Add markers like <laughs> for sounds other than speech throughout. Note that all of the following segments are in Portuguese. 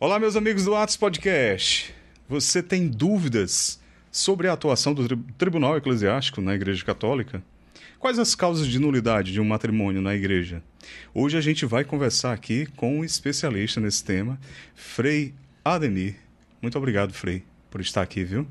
Olá, meus amigos do Atos Podcast. Você tem dúvidas sobre a atuação do Tribunal Eclesiástico na Igreja Católica? Quais as causas de nulidade de um matrimônio na Igreja? Hoje a gente vai conversar aqui com um especialista nesse tema, Frei Ademir. Muito obrigado, Frei, por estar aqui, viu?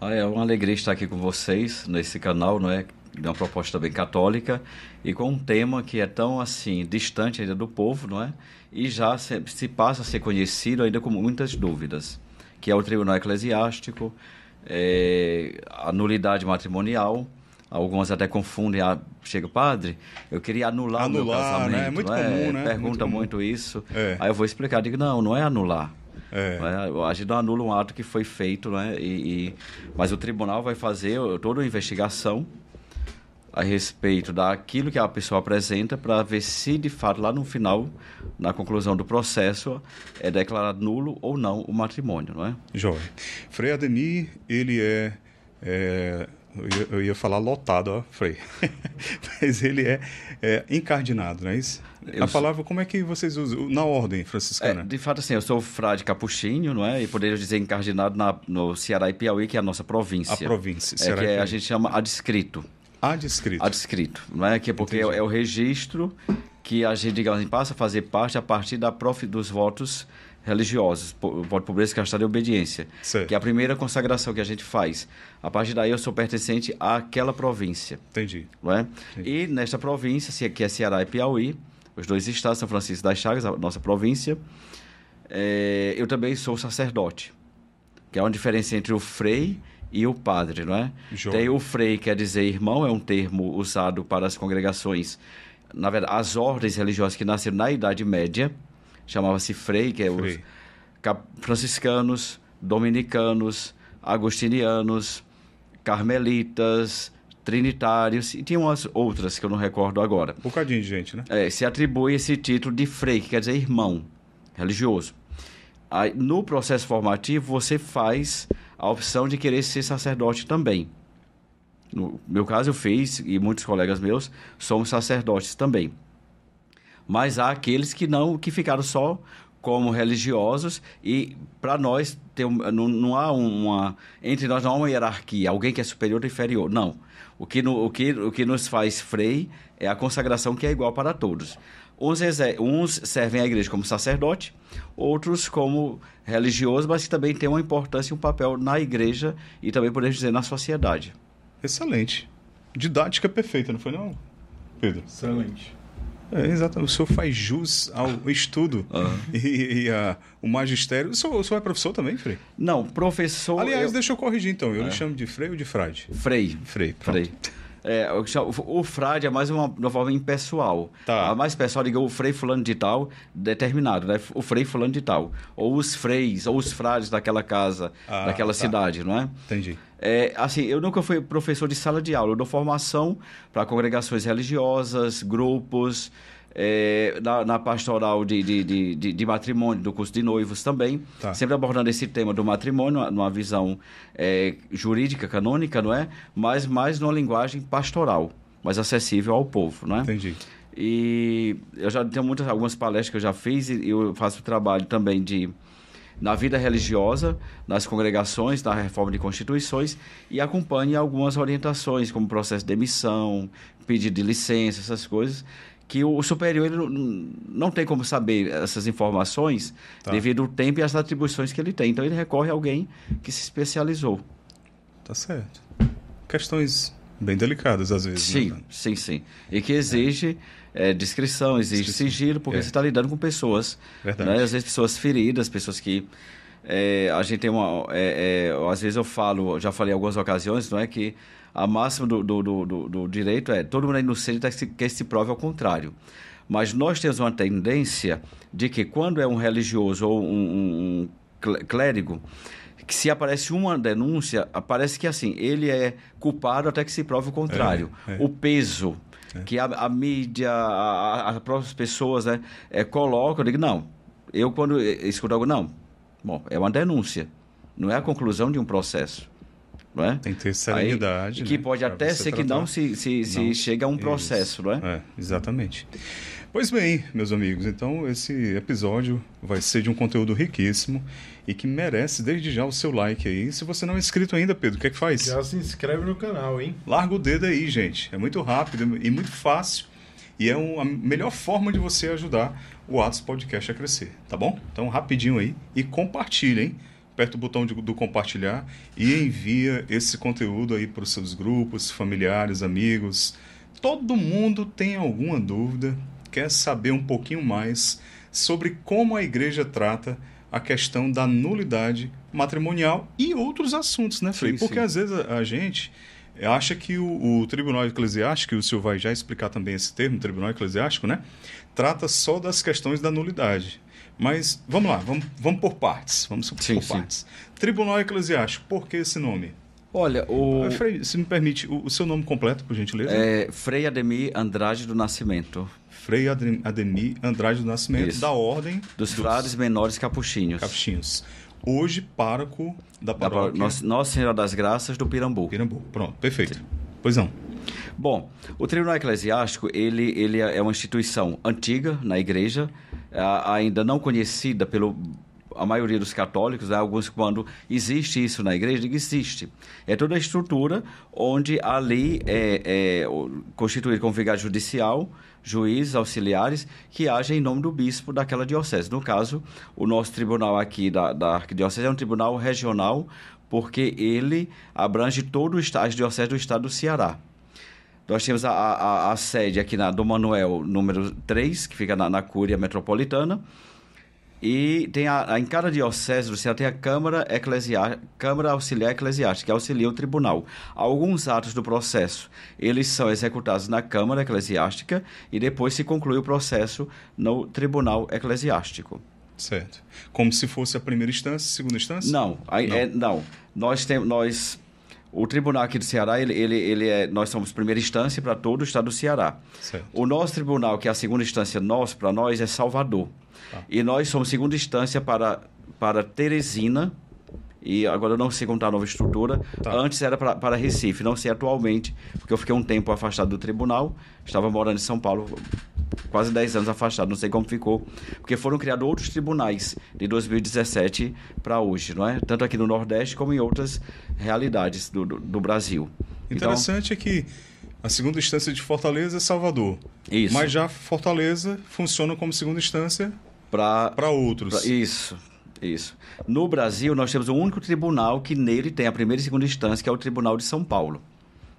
Ah, é uma alegria estar aqui com vocês nesse canal, não é? de uma proposta bem católica e com um tema que é tão assim distante ainda do povo, não é? E já se, se passa a ser conhecido ainda com muitas dúvidas, que é o Tribunal Eclesiástico, é, a nulidade matrimonial. Algumas até confundem, ah, chega padre, eu queria anular, anular o meu casamento. Né? É muito é, comum, né? Pergunta muito, comum. muito isso. É. Aí eu vou explicar, digo, não, não é anular. É. é? A gente não anula um ato que foi feito, né? E, e, mas o tribunal vai fazer toda a investigação a respeito daquilo que a pessoa apresenta para ver se de fato lá no final, na conclusão do processo, é declarado nulo ou não o matrimônio, não é? Jovem. Frei Ademir, ele é, é eu ia falar lotado, ó, Frei. <laughs> Mas ele é, é encardinado, não é isso? Eu a palavra, como é que vocês usam? Na ordem, franciscana? É, de fato, assim, eu sou frade capuchinho, não é? E poderia dizer encardinado na, no Ceará e Piauí, que é a nossa província. A província, Ceará é, Que é, a gente chama adscrito. Adscrito. Adscrito, né? Que é porque é, é, o registro que a gente, digamos assim, passa a fazer parte a partir da prof, dos votos religiosos, voto pobreza, castidade e obediência, certo. que é a primeira consagração que a gente faz. A partir daí eu sou pertencente àquela província. Entendi. Não é? Entendi. E nesta província, é, que é Ceará e Piauí, os dois estados, São Francisco das Chagas, a nossa província, é, eu também sou sacerdote, que é uma diferença entre o frei e o padre, não é? João. Tem o frei, quer dizer irmão, é um termo usado para as congregações, na verdade, as ordens religiosas que nasceram na Idade Média, chamava-se frei, que é frei. os franciscanos, dominicanos, agostinianos, carmelitas, trinitários e tinham umas outras que eu não recordo agora. Um bocadinho de gente, né? É, se atribui esse título de frei, que quer dizer irmão religioso. Aí, no processo formativo, você faz a opção de querer ser sacerdote também. No meu caso, eu fiz, e muitos colegas meus, somos sacerdotes também. Mas há aqueles que não, que ficaram só como religiosos e para nós tem, não, não, há uma entre nós não há uma hierarquia alguém que é superior ou inferior não o que no, o que o que nos faz frei é a consagração que é igual para todos uns servem à igreja como sacerdote, outros como religioso, mas que também tem uma importância e um papel na igreja e também, podemos dizer, na sociedade. Excelente. Didática perfeita, não foi não, Pedro? Excelente. É, exatamente. O senhor faz jus ao <laughs> estudo uhum. e, e a, o magistério. O senhor, o senhor, é professor também, Frei? Não, professor. Aliás, eu... deixa eu corrigir então. Eu é. chamo de Frei ou de Frade? Frei. Frei. Pronto. Frei. É, o, o frade é mais uma, uma forma impessoal. Tá. A mais pessoal, diga o frei fulano de tal, determinado, né? O frei fulano de tal. Ou os freis, ou os frades daquela casa, ah, daquela tá. cidade, não é? Entendi. É, assim, eu nunca fui professor de sala de aula. Eu dou formação para congregações religiosas, grupos, é, na, na, pastoral de, de, de, de, matrimônio, do curso de noivos também, tá. sempre abordando esse tema do matrimônio, numa visão é, jurídica, canônica, não é? Mas mais numa linguagem pastoral, mais acessível ao povo, não é? Entendi. E eu já tenho muitas, algumas palestras que eu já fiz e eu faço trabalho também de na vida religiosa, nas congregações, na reforma de constituições e acompanhe algumas orientações, como processo de demissão pedido de licença, essas coisas que o superior não tem como saber essas informações tá. devido ao tempo e às atribuições que ele tem. Então ele recorre a alguém que se especializou. Tá certo. Questões bem delicadas às vezes. Né, sim, né? sim, sim. E que exige é. É, descrição, exige descrição. sigilo, porque é. você está lidando com pessoas. Né? Verdade. Né? Às vezes pessoas feridas, pessoas que é, a gente tem uma é, é, às vezes eu falo já falei em algumas ocasiões não é que a máxima do, do, do, do direito é todo mundo é inocente até que se, prove ao contrário. Mas nós temos uma tendência de que quando é um religioso ou um, um clérigo, que se aparece uma denúncia, aparece que assim, ele é culpado até que se prove o contrário. É, é. O peso é. que a, a mídia, as próprias pessoas né, eh, colocam, eu digo, não, eu quando eh, escuto algo, não, bom, é uma denúncia, não é a conclusão de um processo não é? Tem que ter serenidade. Aí, que né? pode pra até ser tratar. que não se, se, se chega a um processo, Isso. não é? é? Exatamente. Pois bem, meus amigos, então esse episódio vai ser de um conteúdo riquíssimo e que merece desde já o seu like aí. Se você não é inscrito ainda, Pedro, o que é que faz? Já se inscreve no canal, hein? Larga o dedo aí, gente. É muito rápido e muito fácil. E é um, a melhor forma de você ajudar o Atos Podcast a crescer, tá bom? Então, rapidinho aí e compartilha, hein? aperta o botão de, do compartilhar e envia esse conteúdo aí para os seus grupos, familiares, amigos. Todo mundo tem alguma dúvida, quer saber um pouquinho mais sobre como a igreja trata a questão da nulidade matrimonial e outros assuntos, né, Frei? Sim, Porque sim. às vezes a, gente acha que o, o Tribunal Eclesiástico, e o senhor vai já explicar também esse termo, Tribunal Eclesiástico, né? Trata só das questões da nulidade. Mas vamos lá, vamos, vamos por partes. Vamos por, sim, por sim. partes. Tribunal Eclesiástico, por que esse nome? Olha, o. Ah, Frei, se me permite, o, o, seu nome completo, por gentileza? É Frei Ademir Andrade do Nascimento. Frei Ademir Andrade do Nascimento, Isso. da Ordem. Dos, dos Frades Menores Capuchinhos. Capuchinhos hoje pároco da paróquia Nossa Senhora das Graças do Pirambu. Pirambu, pronto, perfeito. Sim. Pois não. Bom, o Tribunal Eclesiástico ele, ele é uma instituição antiga na Igreja é, ainda não conhecida pelo a maioria dos católicos, né? alguns quando existe isso na igreja, existe. É toda a estrutura onde ali é, é constituída como vigário judicial, juízes, auxiliares, que agem em nome do bispo daquela diocese. No caso, o nosso tribunal aqui da, da arquidiocese é um tribunal regional, porque ele abrange todo o, as dioceses do estado do Ceará. Nós temos a, a, a sede aqui na do Manuel número 3, que fica na, na Cúria Metropolitana. E tem a, a, em cada diocese do Ceará tem a Câmara, Eclesiá Câmara Auxiliar Eclesiástica, que auxilia o tribunal. Alguns atos do processo, eles são executados na Câmara Eclesiástica e depois se conclui o processo no Tribunal Eclesiástico. Certo. Como se fosse a primeira instância, segunda instância? Não, aí, não. É, não. Nós temos nós o Tribunal aqui do Ceará, ele, ele, ele é, nós somos primeira instância para todo o estado do Ceará. Certo. O nosso tribunal, que é a segunda instância nosso, para nós, é Salvador. Ah. E nós somos segunda instância para, para Teresina, e agora eu não sei como está a nova estrutura. Tá. Antes era pra, para Recife, não sei atualmente, porque eu fiquei um tempo afastado do tribunal, estava morando em São Paulo quase 10 anos afastado, não sei como ficou, porque foram criados outros tribunais de 2017 para hoje, não é? Tanto aqui no Nordeste como em outras realidades do, do, do Brasil. Então Interessante então, é que a segunda instância de Fortaleza é Salvador. Isso. Mas já Fortaleza funciona como segunda instância para outros. Pra, isso isso. No Brasil, nós temos um único tribunal que nele tem a primeira e segunda instância, que é o Tribunal de São Paulo.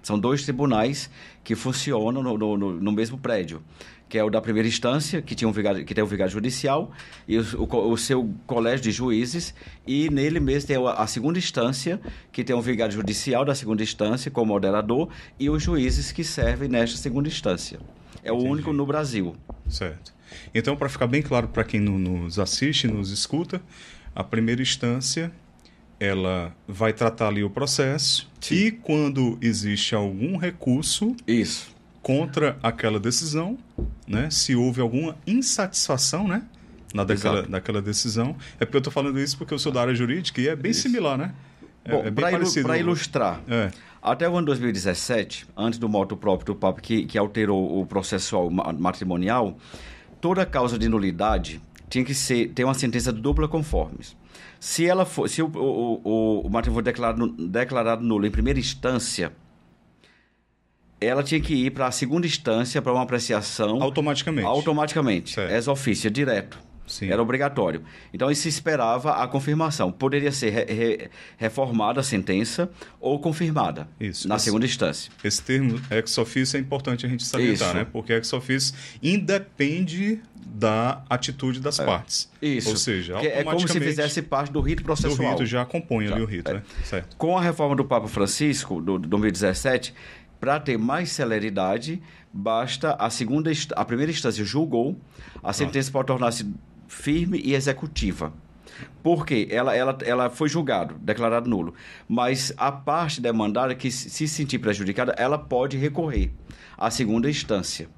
São dois tribunais que funcionam no, no, no mesmo prédio, que é o da primeira instância, que, tinha um vigário, que tem um vigário judicial, e o, o, o, seu colégio de juízes, e nele mesmo tem a, segunda instância, que tem um vigário judicial da segunda instância, como moderador, e os juízes que servem nesta segunda instância. É o Entendi. único no Brasil. Certo. Então, para ficar bem claro para quem no, nos assiste, nos escuta, a primeira instância ela vai tratar ali o processo Sim. e quando existe algum recurso isso contra aquela decisão, né? Se houve alguma insatisfação, né? Na daquela, daquela decisão. É porque eu estou falando isso porque eu sou da área jurídica e é bem isso. similar, né? É, Bom, é para ilustrar, é. até o ano 2017, antes do moto próprio do papa que, que alterou o processual matrimonial, toda causa de nulidade tinha que ser, ter uma sentença dupla conformes. Se ela for, se o, o, o, o for declarado, declarado nulo em primeira instância, ela tinha que ir para a segunda instância para uma apreciação automaticamente. Automaticamente. Certo. Ex officio, direto. Sim. Era obrigatório. Então, se esperava a confirmação. Poderia ser re, re, reformada a sentença ou confirmada Isso. na esse, segunda instância. Esse termo ex officio é importante a gente salientar, Isso. né? Porque ex officio independe da atitude das é. partes. Isso. Ou seja, automaticamente, é como se fizesse parte do rito processual. O rito já acompanha já. ali o tá. rito, né? é. né? Certo. Com a reforma do Papa Francisco, do, do 2017, para ter mais celeridade, basta a segunda a primeira instância julgou, a tá. sentença ah. pode tornar-se firme e executiva. Porque ela, ela, ela foi julgada, declarado nulo. Mas a parte demandada que se sentir prejudicada, ela pode recorrer à segunda instância.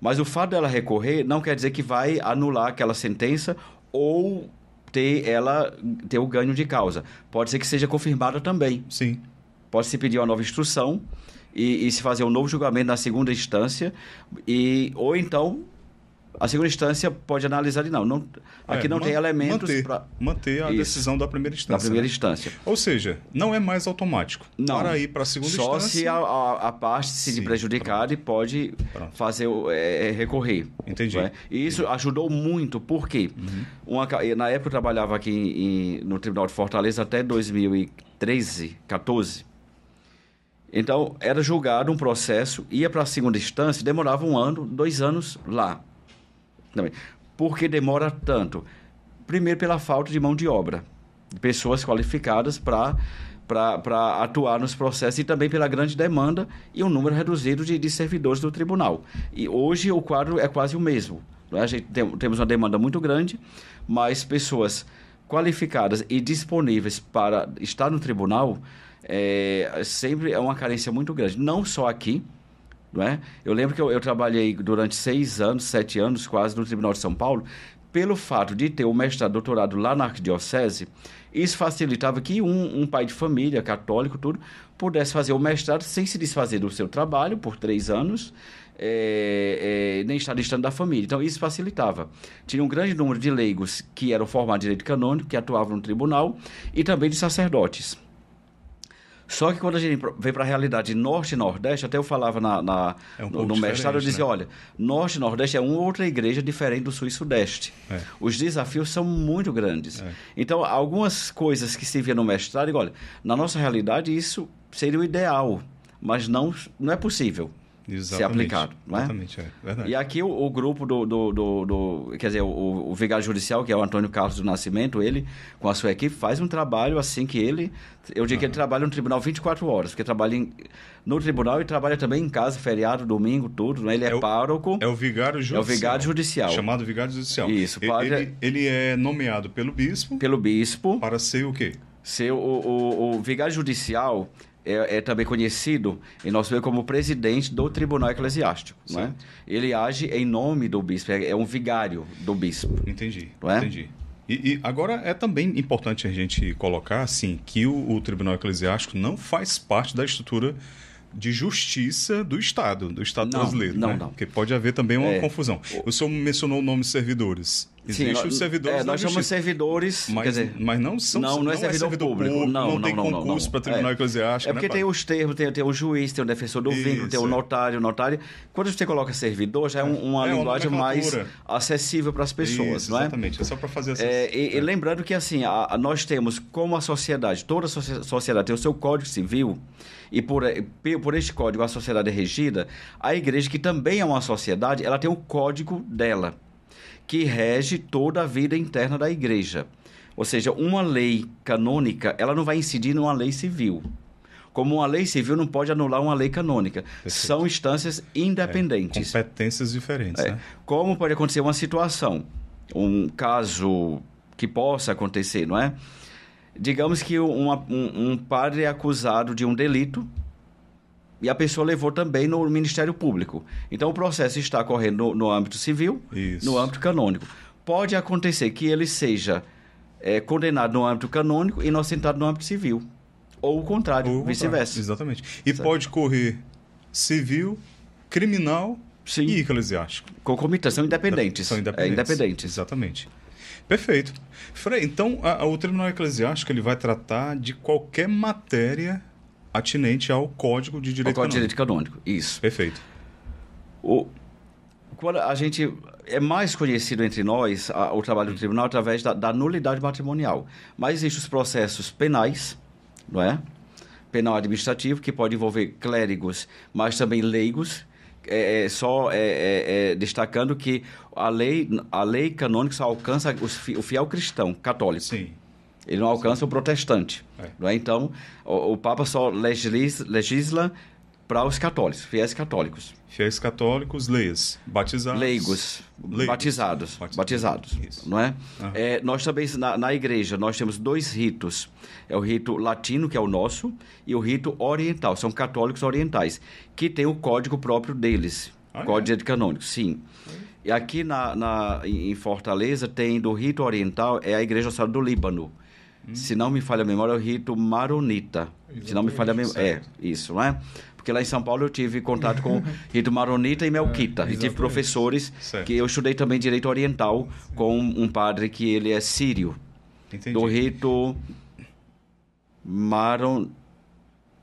Mas o fato dela recorrer não quer dizer que vai anular aquela sentença ou ter ela ter o ganho de causa. Pode ser que seja confirmada também. Sim. Pode se pedir uma nova instrução e, e se fazer um novo julgamento na segunda instância e ou então a segunda instância pode analisar e não, não é, aqui é, não tem elementos para manter a Isso. decisão da primeira instância. Da primeira né? instância. Ou seja, não é mais automático. Não. Para ir para a segunda Só instância. Só se a, a, a parte se sim, prejudicada e pode pronto. fazer é, é, recorrer. Entendi. É? E isso Entendi. ajudou muito, porque Uhum. Uma, na época eu trabalhava aqui em, em, no Tribunal de Fortaleza até 2013, 14. Então, era julgado um processo, ia para a segunda instância, demorava um ano, dois anos lá também. Por que demora tanto? Primeiro, pela falta de mão de obra, de pessoas qualificadas para para atuar nos processos e também pela grande demanda e um número reduzido de, de servidores do tribunal. E hoje o quadro é quase o mesmo. Né? A gente tem, temos uma demanda muito grande, mas pessoas qualificadas e disponíveis para estar no tribunal é, sempre é uma carência muito grande. Não só aqui, não é? Eu lembro que eu, eu trabalhei durante seis anos, sete anos quase, no Tribunal de São Paulo, pelo fato de ter o mestrado, doutorado lá na arquidiocese, isso facilitava que um, um, pai de família, católico, tudo, pudesse fazer o mestrado sem se desfazer do seu trabalho por três anos, é, é, nem estar distante da família. Então, isso facilitava. Tinha um grande número de leigos que eram formados em direito canônico, que atuavam no tribunal, e também de sacerdotes. Só que quando a gente vem para a realidade norte e nordeste, até eu falava na, na é um no, no mestrado, eu dizia, né? olha, norte e nordeste é uma outra igreja diferente do sul e sudeste. É. Os desafios são muito grandes. É. Então, algumas coisas que se via no mestrado, digo, olha, na nossa realidade isso seria o ideal, mas não, não é possível. Exatamente. ser aplicado. Né? Exatamente, é verdade. E aqui o, o grupo do, do, do, do, Quer dizer, o, o Vigário Judicial, que é o Antônio Carlos do Nascimento, ele, com a sua equipe, faz um trabalho assim que ele. Eu digo ah. que ele ah. trabalha no tribunal 24 horas, porque trabalha em, no tribunal e trabalha também em casa, feriado, domingo, tudo. Né? Ele é, é pároco. É o Vigário Judicial. É o Vigário Judicial. Chamado Vigário Judicial. Isso, padre. Ele, é- ele é nomeado pelo bispo. Pelo bispo. Para ser o quê? Ser o, o, o Vigário Judicial é, é, também conhecido em nosso meio como presidente do Tribunal Eclesiástico. Né? Ele age em nome do bispo, é, é um vigário do bispo. Entendi, é? entendi. E, e, agora é também importante a gente colocar assim que o, o, Tribunal Eclesiástico não faz parte da estrutura de justiça do Estado, do Estado não, brasileiro, não, né? não. Porque pode haver também uma é, confusão. O senhor mencionou o nome servidores. Existe Sim, os servidores. É, nós somos servidores. Mas, dizer, mas não são Não, não, é não é, servidor, é servidor público, público. não, não, não tem não, concurso para tribunal é. eclesiástico. É né, porque né, tem pai? os termos, tem, tem o juiz, tem o defensor do vínculo, tem o notário, o notário. Quando você coloca servidor, já é, é. uma é, linguagem uma mais acessível para as pessoas, Isso, não é? Exatamente, é só para fazer acesso. É, e, e, é. lembrando que assim, a, a, nós temos como a sociedade, toda a sociedade tem o seu código civil, e por, eh, por este código a sociedade é regida, a igreja, que também é uma sociedade, ela tem o código dela que rege toda a vida interna da igreja. Ou seja, uma lei canônica, ela não vai incidir numa lei civil. Como uma lei civil não pode anular uma lei canônica. Perfeito. São instâncias é, independentes. É, competências diferentes. É. Né? Como pode acontecer uma situação, um caso que possa acontecer, não é? Digamos que uma, um, um padre é acusado de um delito e a pessoa levou também no Ministério Público. Então o processo está correndo no, no âmbito civil, Isso. no âmbito canônico. Pode acontecer que ele seja é, condenado no âmbito canônico e inocentado no âmbito civil. Ou o contrário, vice-versa. Exatamente. E certo. pode correr civil, criminal Sim. e eclesiástico. Concomitantes, são independentes. São é independentes. É, independentes. Exatamente. Perfeito. Frei, então a, a, o Tribunal Eclesiástico ele vai tratar de qualquer matéria atinente ao Código de Direito Canônico. Código de Direito Canônico, isso. Perfeito. O, quando a gente é mais conhecido entre nós a, o trabalho do tribunal através da, da, nulidade matrimonial, mas existem os processos penais, não é? Penal administrativo que pode envolver clérigos, mas também leigos. É, é só é, é, é destacando que a lei, a lei canônica só alcança os, o fiel cristão católico. Sim. Ele não alcança o protestante. É. Não é? Então, o, o, Papa só legisla, legisla para os católicos, fiéis católicos. Fiéis católicos, leis, batizados. Leigos, leigos. batizados, batizados, batizados Isso. não é? Uhum. é? Nós também, na, na igreja, nós temos dois ritos. É o rito latino, que é o nosso, e o rito oriental, são católicos orientais, que tem o código próprio deles, ah, é? código é? canônico, sim. É. E aqui na, na, em Fortaleza tem, do rito oriental, é a Igreja Nossa do Líbano, Hum. Se não me falha a memória, é o rito maronita. Exatamente. Se não me falha a memória. É, isso, não é? Porque lá em São Paulo eu tive contato com o <laughs> rito maronita e melquita. É, e tive professores certo. que eu estudei também direito oriental com um padre que ele é sírio. Entendi. Do rito maron...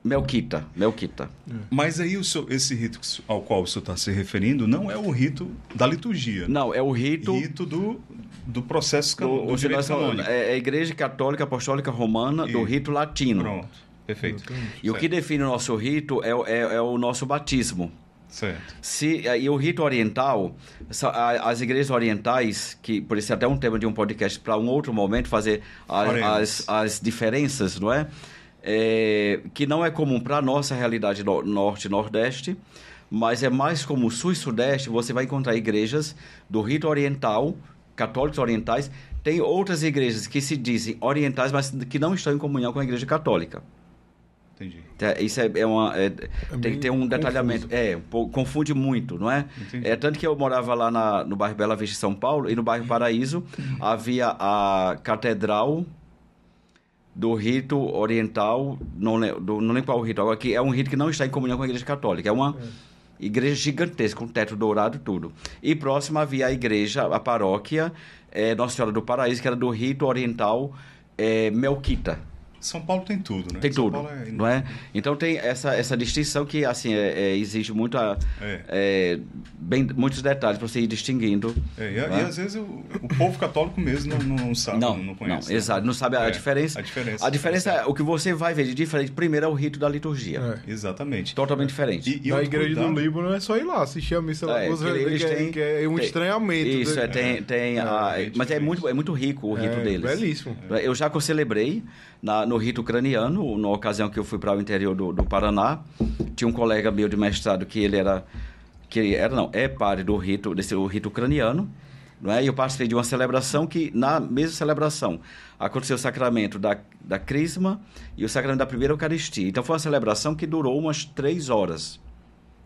Melquita, Melquita. É. Mas aí seu, esse rito ao qual o senhor está se referindo não é o rito da liturgia. Não, é o rito... Rito do, do processo do, do hoje nós canônico. É a é Igreja Católica Apostólica Romana do rito latino. Pronto. Perfeito. E certo. o que define o nosso rito é, é, é o nosso batismo. Certo. Se, é, e o rito oriental, as igrejas orientais, que por isso é até um tema de um podcast para um outro momento fazer as, as diferenças, não é? é que não é comum para a nossa realidade no, norte-nordeste, mas é mais como sul e sudeste, você vai encontrar igrejas do rito oriental, católicos orientais, tem outras igrejas que se dizem orientais, mas que não estão em comunhão com a igreja católica. Entendi. Tá, isso é, é uma. É, é tem que ter um detalhamento. Confuso. É, confunde muito, não é? Entendi. É tanto que eu morava lá na, no bairro Bela Vista de São Paulo, e no bairro Paraíso uhum. havia a Catedral do rito oriental, não lembro, do, não lembro qual o rito, agora que é um rito que não está em comunhão com a Igreja Católica. É uma. É Igreja gigantesca, com teto dourado tudo. E próximo havia a igreja, a paróquia é, Nossa Senhora do Paraíso, que era do rito oriental é, Melquita são Paulo tem tudo, né? Tem São tudo, é... não é? Então tem essa, essa distinção que assim é, é, exige muito a, é. É, bem, muitos detalhes para você ir distinguindo. É, e, e, às vezes o, o, povo católico mesmo não, não sabe, não, não conhece. Não, né? Exato, não sabe a diferença. A diferença. A diferença é o que você vai ver de diferente. Primeiro é o rito da liturgia. Exatamente. Totalmente diferente. E, e igreja cuidado. do Líbano é só ir lá, assistir a missa lá. É, duas vezes, tem, que é um tem, estranhamento. Né? Isso, né? tem, tem a, mas é muito, é muito rico o rito deles. Belíssimo. Eu já que eu celebrei na, no rito ucraniano, na ocasião que eu fui para o interior do, do, Paraná. Tinha um colega meu de mestrado que ele era, que ele era não, é padre do rito, desse o rito ucraniano. Não é? E eu participei de uma celebração que, na mesma celebração, aconteceu o sacramento da, da Crisma e o sacramento da primeira Eucaristia. Então foi uma celebração que durou umas três horas.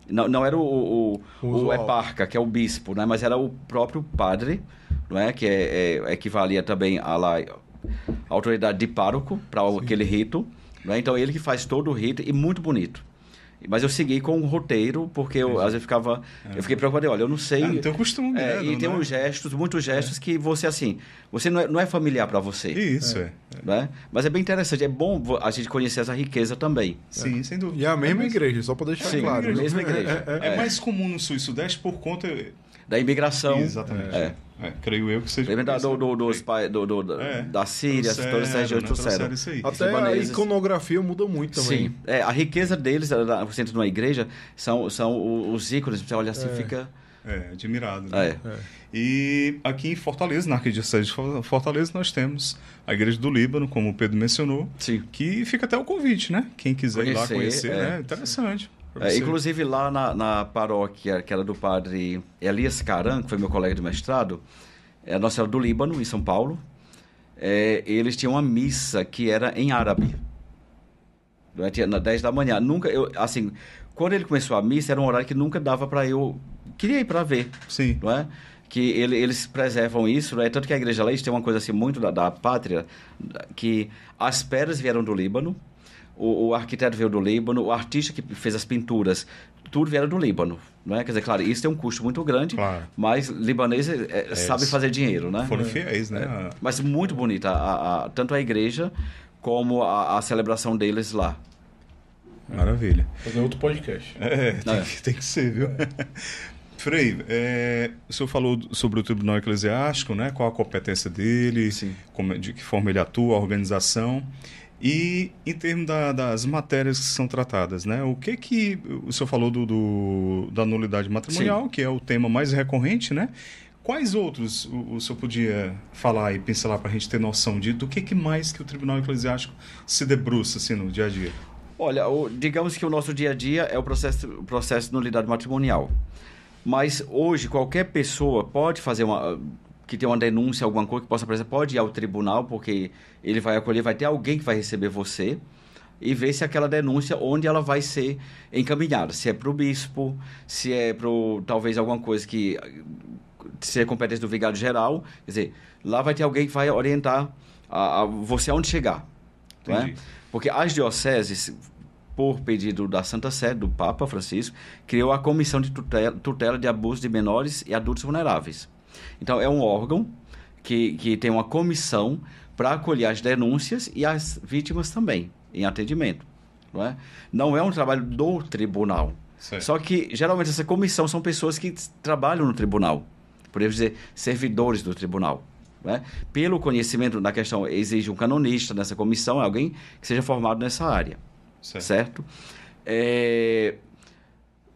Não, não era o, o, o, eparca, que é o bispo, né? mas era o próprio padre, não é? que é, é, equivalia também a lá a autoridade de pároco para aquele rito. Né? Então ele que faz todo o rito e muito bonito. Mas eu segui com o roteiro, porque eu, às vezes eu ficava. É. Eu fiquei preocupado, olha, eu não sei. É, não tem costume, é, né? E não, tem né? uns gestos, muitos é. gestos é. que você, assim, você não é, não é familiar para você. Isso, é. Né? Mas é bem interessante, é bom a gente conhecer essa riqueza também. Sim, é. sem dúvida. E a mesma igreja, só para deixar Sim, claro. A né? Mesma igreja. É, mais comum no Sul e Sudeste por conta da imigração. Exatamente. É. É, creio eu que seja. Lembra do, do, dos pai, do, do, é, da Síria, toda essa região trouxeram. Né, até a iconografia muda muito também. Sim, é, a riqueza deles, você entra numa igreja, são, são os ícones, você olha assim é. fica. É, admirado. Né? É. E aqui em Fortaleza, na Arquidiocese de Fortaleza, nós temos a Igreja do Líbano, como o Pedro mencionou, Sim. que fica até o convite, né? Quem quiser conhecer, ir lá conhecer, né? é. né? Interessante. Sim. É, inclusive lá na, na, paróquia, que era do padre Elias Caran, que foi meu colega de mestrado, é, Nossa era do Líbano, em São Paulo, é, eles tinham uma missa que era em árabe. Durante, é? na 10 da manhã. Nunca, eu, assim, quando ele começou a missa, era um horário que nunca dava para eu. Queria ir para ver. Sim. Não é? Que ele, eles preservam isso, é tanto que a igreja lá tem uma coisa assim muito da, da pátria, que as pedras vieram do Líbano, o, o arquiteto veio do Líbano, o artista que fez as pinturas, tudo vieram do Líbano, é? Quer dizer, claro, isso tem um custo muito grande, claro. mas libanês é, é, sabe fazer dinheiro, né? Foram fiéis, né? É. mas muito bonita, a, a, tanto a igreja como a, a celebração deles lá. Maravilha. Fazer outro podcast. É, tem, é. Que, tem que, ser, viu? É. Frei, é, o senhor falou sobre o Tribunal Eclesiástico, né? qual a competência dele, como, é, de que forma ele atua, a organização. E em termos da, das matérias que são tratadas, né? O que que o senhor falou do, do da nulidade matrimonial, Sim. que é o tema mais recorrente, né? Quais outros o, o senhor podia falar e pincelar para a gente ter noção de do que, que mais que o Tribunal Eclesiástico se debruça assim no dia a dia? Olha, o, digamos que o nosso dia a dia é o processo, o processo de nulidade matrimonial. Mas hoje qualquer pessoa pode fazer uma que tem uma denúncia, alguma coisa que possa aparecer, pode ir ao tribunal, porque ele vai acolher, vai ter alguém que vai receber você e ver se aquela denúncia onde ela vai ser encaminhada, se é para o bispo, se é para talvez alguma coisa que seja é competência do vigário geral, quer dizer, lá vai ter alguém que vai orientar a, a você aonde chegar, né? Porque as dioceses por pedido da Santa Sé, do Papa Francisco, criou a Comissão de tutela, tutela de Abuso de Menores e Adultos Vulneráveis. Então, é um órgão que, que tem uma comissão para acolher as denúncias e as vítimas também, em atendimento. Não é, não é um trabalho do tribunal. Sim. Só que, geralmente, essa comissão são pessoas que trabalham no tribunal. Podemos dizer, servidores do tribunal. É? Pelo conhecimento da questão, exige um canonista nessa comissão, é alguém que seja formado nessa área. Certo? certo? É...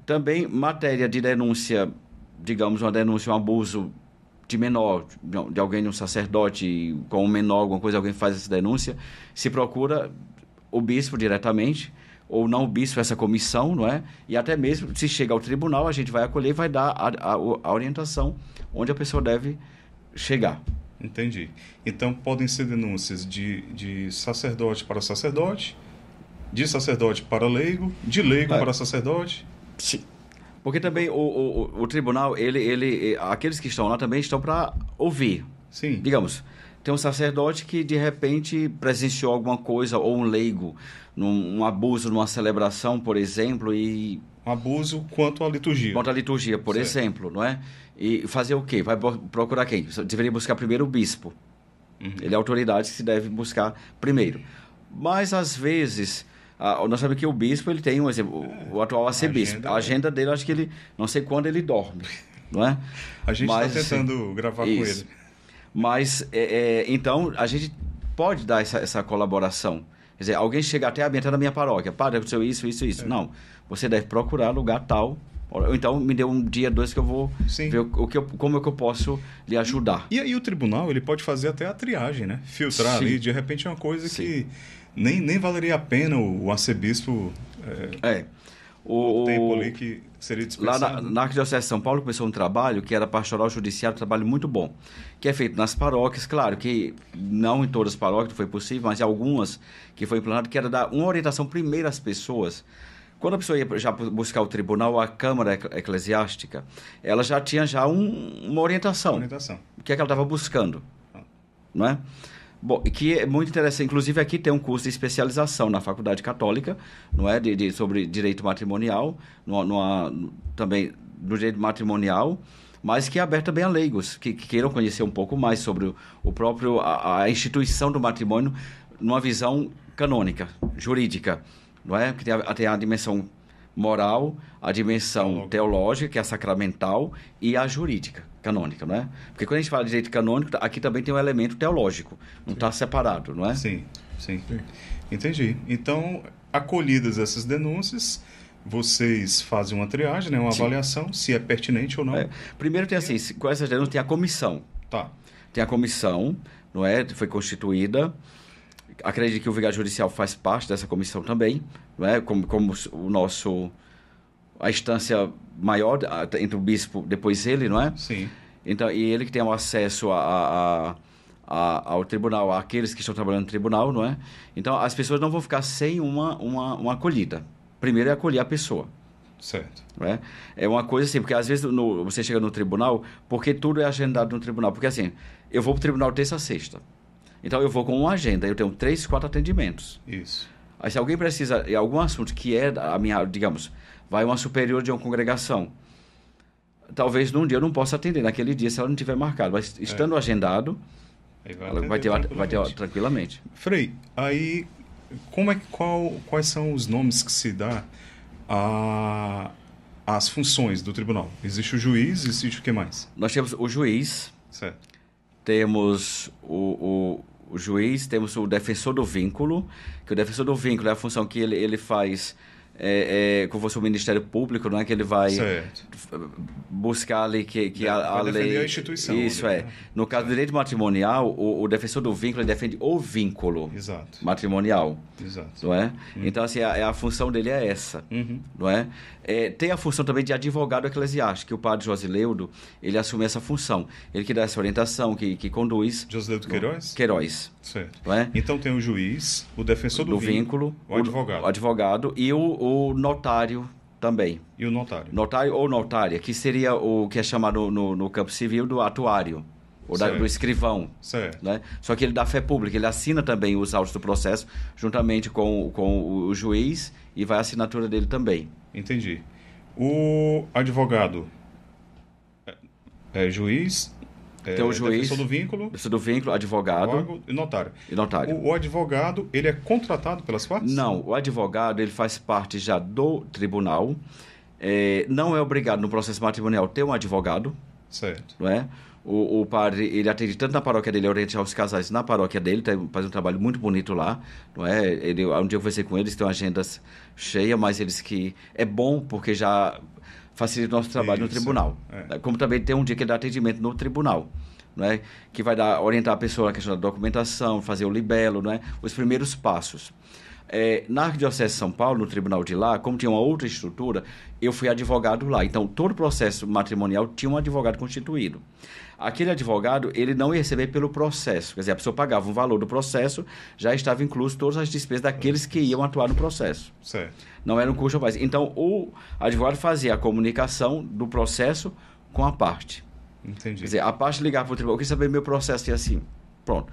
Também matéria de denúncia, digamos, uma denúncia, um abuso de menor, de alguém, de um sacerdote com um menor, alguma coisa, alguém faz essa denúncia, se procura o bispo diretamente ou não o bispo essa comissão, não é? E até mesmo se chega ao tribunal, a gente vai acolher e vai dar a, a, a orientação onde a pessoa deve chegar. Entendi. Então podem ser denúncias de, de sacerdote para sacerdote, de sacerdote para leigo, de leigo é. para sacerdote. Sim. Porque tá também o, o, o tribunal, ele, ele, aqueles que estão lá também estão para ouvir. Sim. Digamos, tem um sacerdote que de repente presenciou alguma coisa, ou um leigo, num um abuso, numa celebração, por exemplo, e. Um abuso quanto à liturgia. Quanto à liturgia, por certo. exemplo, não é? E fazer o quê? Vai procurar quem? Deveria buscar primeiro o bispo. Uhum. Ele é a autoridade que se deve buscar primeiro. Mas às vezes ah, nós sabemos que o bispo, ele tem um exemplo, o, atual é, arcebispo. a agenda dele, acho que ele, não sei quando ele dorme, não é? <laughs> A gente está assim, tentando assim, gravar isso. com ele. Mas, é, é, então, a gente pode dar essa, essa colaboração. Quer dizer, alguém chega até a minha, da minha paróquia, padre, aconteceu isso, isso, isso. É. Não, você deve procurar lugar tal. Ou então me dê um dia, dois que eu vou Sim. ver o que eu, como é que eu posso lhe ajudar. E, e aí o tribunal ele pode fazer até a triagem, né? Filtrar Sim. ali, de repente é uma coisa Sim. que nem, nem valeria a pena o, o arcebispo. É, é. O, o tempo ali que seria dispensado. Lá na, na Arquidiocese de São Paulo começou um trabalho que era pastoral judiciário, um trabalho muito bom, que é feito nas paróquias, claro que não em todas as paróquias foi possível, mas em algumas que foi implantado, que era dar uma orientação primeiro às pessoas quando a pessoa ia já buscar o tribunal, a Câmara Eclesiástica, ela já tinha já um, uma orientação. Orientação. O que é que ela estava buscando, ah. não é? Bom, e que é muito interessante. Inclusive, aqui tem um curso de especialização na Faculdade Católica, não é? De, de sobre direito matrimonial, numa, numa, também no direito matrimonial, mas que é aberto também a leigos, que, que queiram conhecer um pouco mais sobre o, o próprio, a, a, instituição do matrimônio numa visão canônica, jurídica, não é? Que tem a, tem a dimensão moral, a dimensão teológica, que é a sacramental, e a jurídica canônica, não é? Porque quando a gente fala de direito canônico, tá, aqui também tem um elemento teológico, não está separado, não é? Sim, sim, Entendi. Então, acolhidas essas denúncias, vocês fazem uma triagem, né, uma Sim. avaliação, se é pertinente ou não. É. Primeiro tem assim, com essas denúncias tem a comissão. Tá. Tem a comissão, não é? Foi constituída. Acredito que o vigário judicial faz parte dessa comissão também, não é? Como, como o nosso a instância maior entre o bispo depois ele, não é? Sim. Então, e ele que tem o acesso a, a, a ao tribunal, àqueles que estão trabalhando no tribunal, não é? Então, as pessoas não vão ficar sem uma, uma, uma acolhida. Primeiro é acolher a pessoa. Certo. É? é uma coisa assim, porque às vezes no, você chega no tribunal, porque tudo é agendado no tribunal. Porque assim, eu vou para o tribunal terça a sexta. Então, eu vou com uma agenda, eu tenho três, quatro atendimentos. Isso. Aí, se alguém precisa de algum assunto que é a minha, digamos, vai uma superior de uma congregação. Talvez num dia eu não possa atender, naquele dia, se ela não tiver marcado. Mas é. estando é. agendado, vai ela vai ter, tranquilamente. vai ter tranquilamente. Frei, aí como é, qual, quais são os nomes que se dá a, as funções do tribunal? Existe o juiz, existe o que mais? Nós temos o juiz, certo. temos o, o, o, juiz, temos o defensor do vínculo, que o defensor do vínculo é a função que ele, ele faz é, é, como fosse o Ministério Público, não é que ele vai certo. buscar ali que, que é, a, a lei... a instituição. Isso ali, é. Né? No caso do direito matrimonial, o, o, defensor do vínculo defende o vínculo Exato. matrimonial. Exato. Não é? Uhum. Então, assim, a, a, função dele é essa. Uhum. Não é? é? Tem a função também de advogado eclesiástico, que o padre Josileudo, ele assume essa função. Ele que dá essa orientação, que, que conduz... Josileudo é? Queiroz? Queiroz. Certo. É? Então tem o juiz, o defensor do, do vínculo, vínculo, o advogado. O advogado e o, o, notário também. E o notário? Notário ou notária, que seria o que é chamado no, no campo civil do atuário ou da, do escrivão. Certo. Né? Só que ele dá fé pública, ele assina também os autos do processo, juntamente com, com o juiz, e vai a assinatura dele também. Entendi. O advogado é, é juiz, é, tem o juiz. Defensor do vínculo. Defensor do vínculo, advogado. e notário. E notário. O, o, advogado, ele é contratado pelas partes? Não, o advogado, ele faz parte já do tribunal. É, não é obrigado no processo matrimonial ter um advogado. Certo. Não é? O, o, padre, ele atende tanto na paróquia dele, orienta os casais na paróquia dele, faz um trabalho muito bonito lá, não é? Ele, um dia eu conversei com eles, têm agendas cheias, mas eles que... É bom, porque já facilita o nosso trabalho Isso, no tribunal. É. Como também tem um dia que é dá atendimento no tribunal. Né, que vai dar, orientar a pessoa na questão da documentação, fazer o libelo, né, os primeiros passos. É, na Arquidiocese de São Paulo, no tribunal de lá, como tinha uma outra estrutura, eu fui advogado lá. Então, todo o processo matrimonial tinha um advogado constituído. Aquele advogado, ele não ia receber pelo processo. Quer dizer, a pessoa pagava um valor do processo, já estava incluso todas as despesas daqueles que iam atuar no processo. Certo. Não era um custo mais. Então, o advogado fazia a comunicação do processo com a parte. Entendi. Quer dizer, a parte ligava para o tribunal, eu queria saber meu processo e assim. Pronto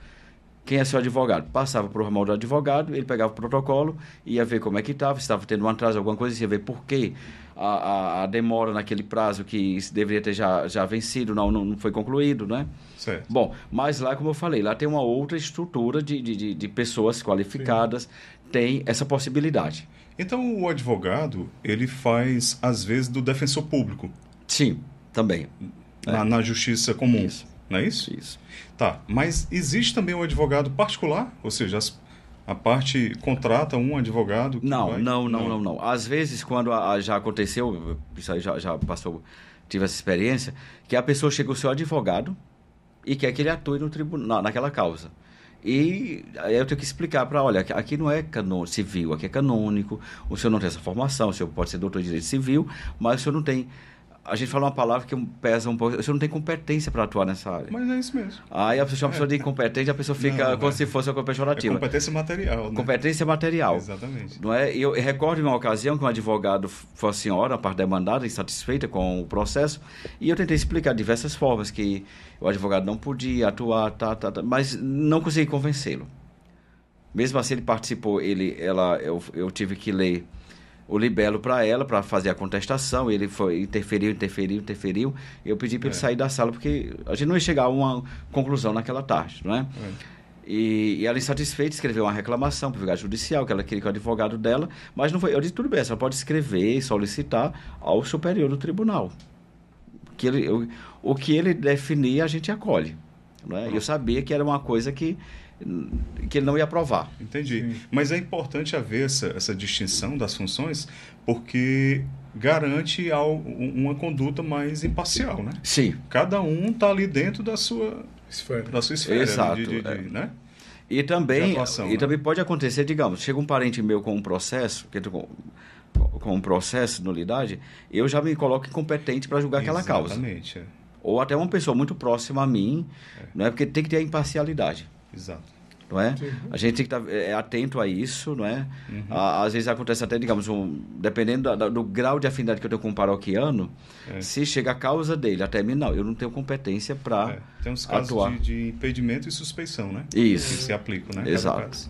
quem é seu advogado? Passava para o ramal do advogado, ele pegava o protocolo, ia ver como é que estava, se estava tendo um atraso, alguma coisa, ia ver por que a, a, a, demora naquele prazo que deveria ter já, já vencido, não, não foi concluído, né? Certo. Bom, mas lá, como eu falei, lá tem uma outra estrutura de, de, de pessoas qualificadas, Sim. tem essa possibilidade. Então, o advogado, ele faz, às vezes, do defensor público. Sim, também. Na, é. na justiça comum. Isso. Não é isso? Isso. Tá, mas existe também um advogado particular? Ou seja, as, a parte contrata um advogado? Não, vai... não, não, não, não, não, Às vezes, quando a, a, já aconteceu, isso aí já, já passou, tive essa experiência, que a pessoa chega o seu advogado e quer que ele atue no tribunal, naquela causa. E aí eu tenho que explicar para, olha, aqui não é cano, civil, aqui é canônico, o senhor não tem essa formação, o senhor pode ser doutor de direito civil, mas o senhor não tem a gente fala uma palavra que pesa um pouco. Você não tem competência para atuar nessa área. Mas é isso mesmo. Aí a pessoa chama é. pessoa de incompetente, a pessoa fica não, como é. se fosse uma coisa pejorativa. É competência material. Né? Competência material. Exatamente. Não é? E eu recordo uma ocasião que um advogado foi a senhora, a parte demandada, insatisfeita com o processo, e eu tentei explicar de diversas formas que o advogado não podia atuar, tá, tá, tá mas não consegui convencê-lo. Mesmo assim, ele participou, ele, ela, eu, eu tive que ler o libelo para ela, para fazer a contestação. Ele foi, interferiu, interferiu, interferiu. Eu pedi para é. ele sair da sala, porque a gente não ia chegar a uma conclusão naquela tarde, não é? é. E, e, ela insatisfeita escreveu uma reclamação para o Vigado Judicial, que ela queria que o advogado dela, mas não foi. Eu disse, tudo bem, ela pode escrever e solicitar ao superior do tribunal. Que ele, o, o que ele definir, a gente acolhe. É? Eu uhum. sabia que era uma coisa que que ele não ia aprovar. Entendi. Sim. Mas é importante haver essa, essa distinção das funções, porque garante ao, uma conduta mais imparcial, né? Sim. Cada um está ali dentro da sua esfera, da sua esfera Exato, de, de, de, é. né? E também, atuação, e né? também pode acontecer, digamos, chega um parente meu com um processo, que com, com um processo de nulidade, eu já me coloco incompetente para julgar Exatamente, aquela causa. Exatamente. É. Ou até uma pessoa muito próxima a mim, é. né? porque tem que ter a imparcialidade. Exato não é? Uhum. A gente tem que estar tá, é, atento a isso, não é? Uhum. às vezes acontece até, digamos, um, dependendo do grau de afinidade que eu tenho com o um paroquiano, é. se chega a causa dele até mim, não, eu não tenho competência para é. Tem uns casos atuar. De, de, impedimento e suspeição, né? Isso. Que se aplicam, né? Exato.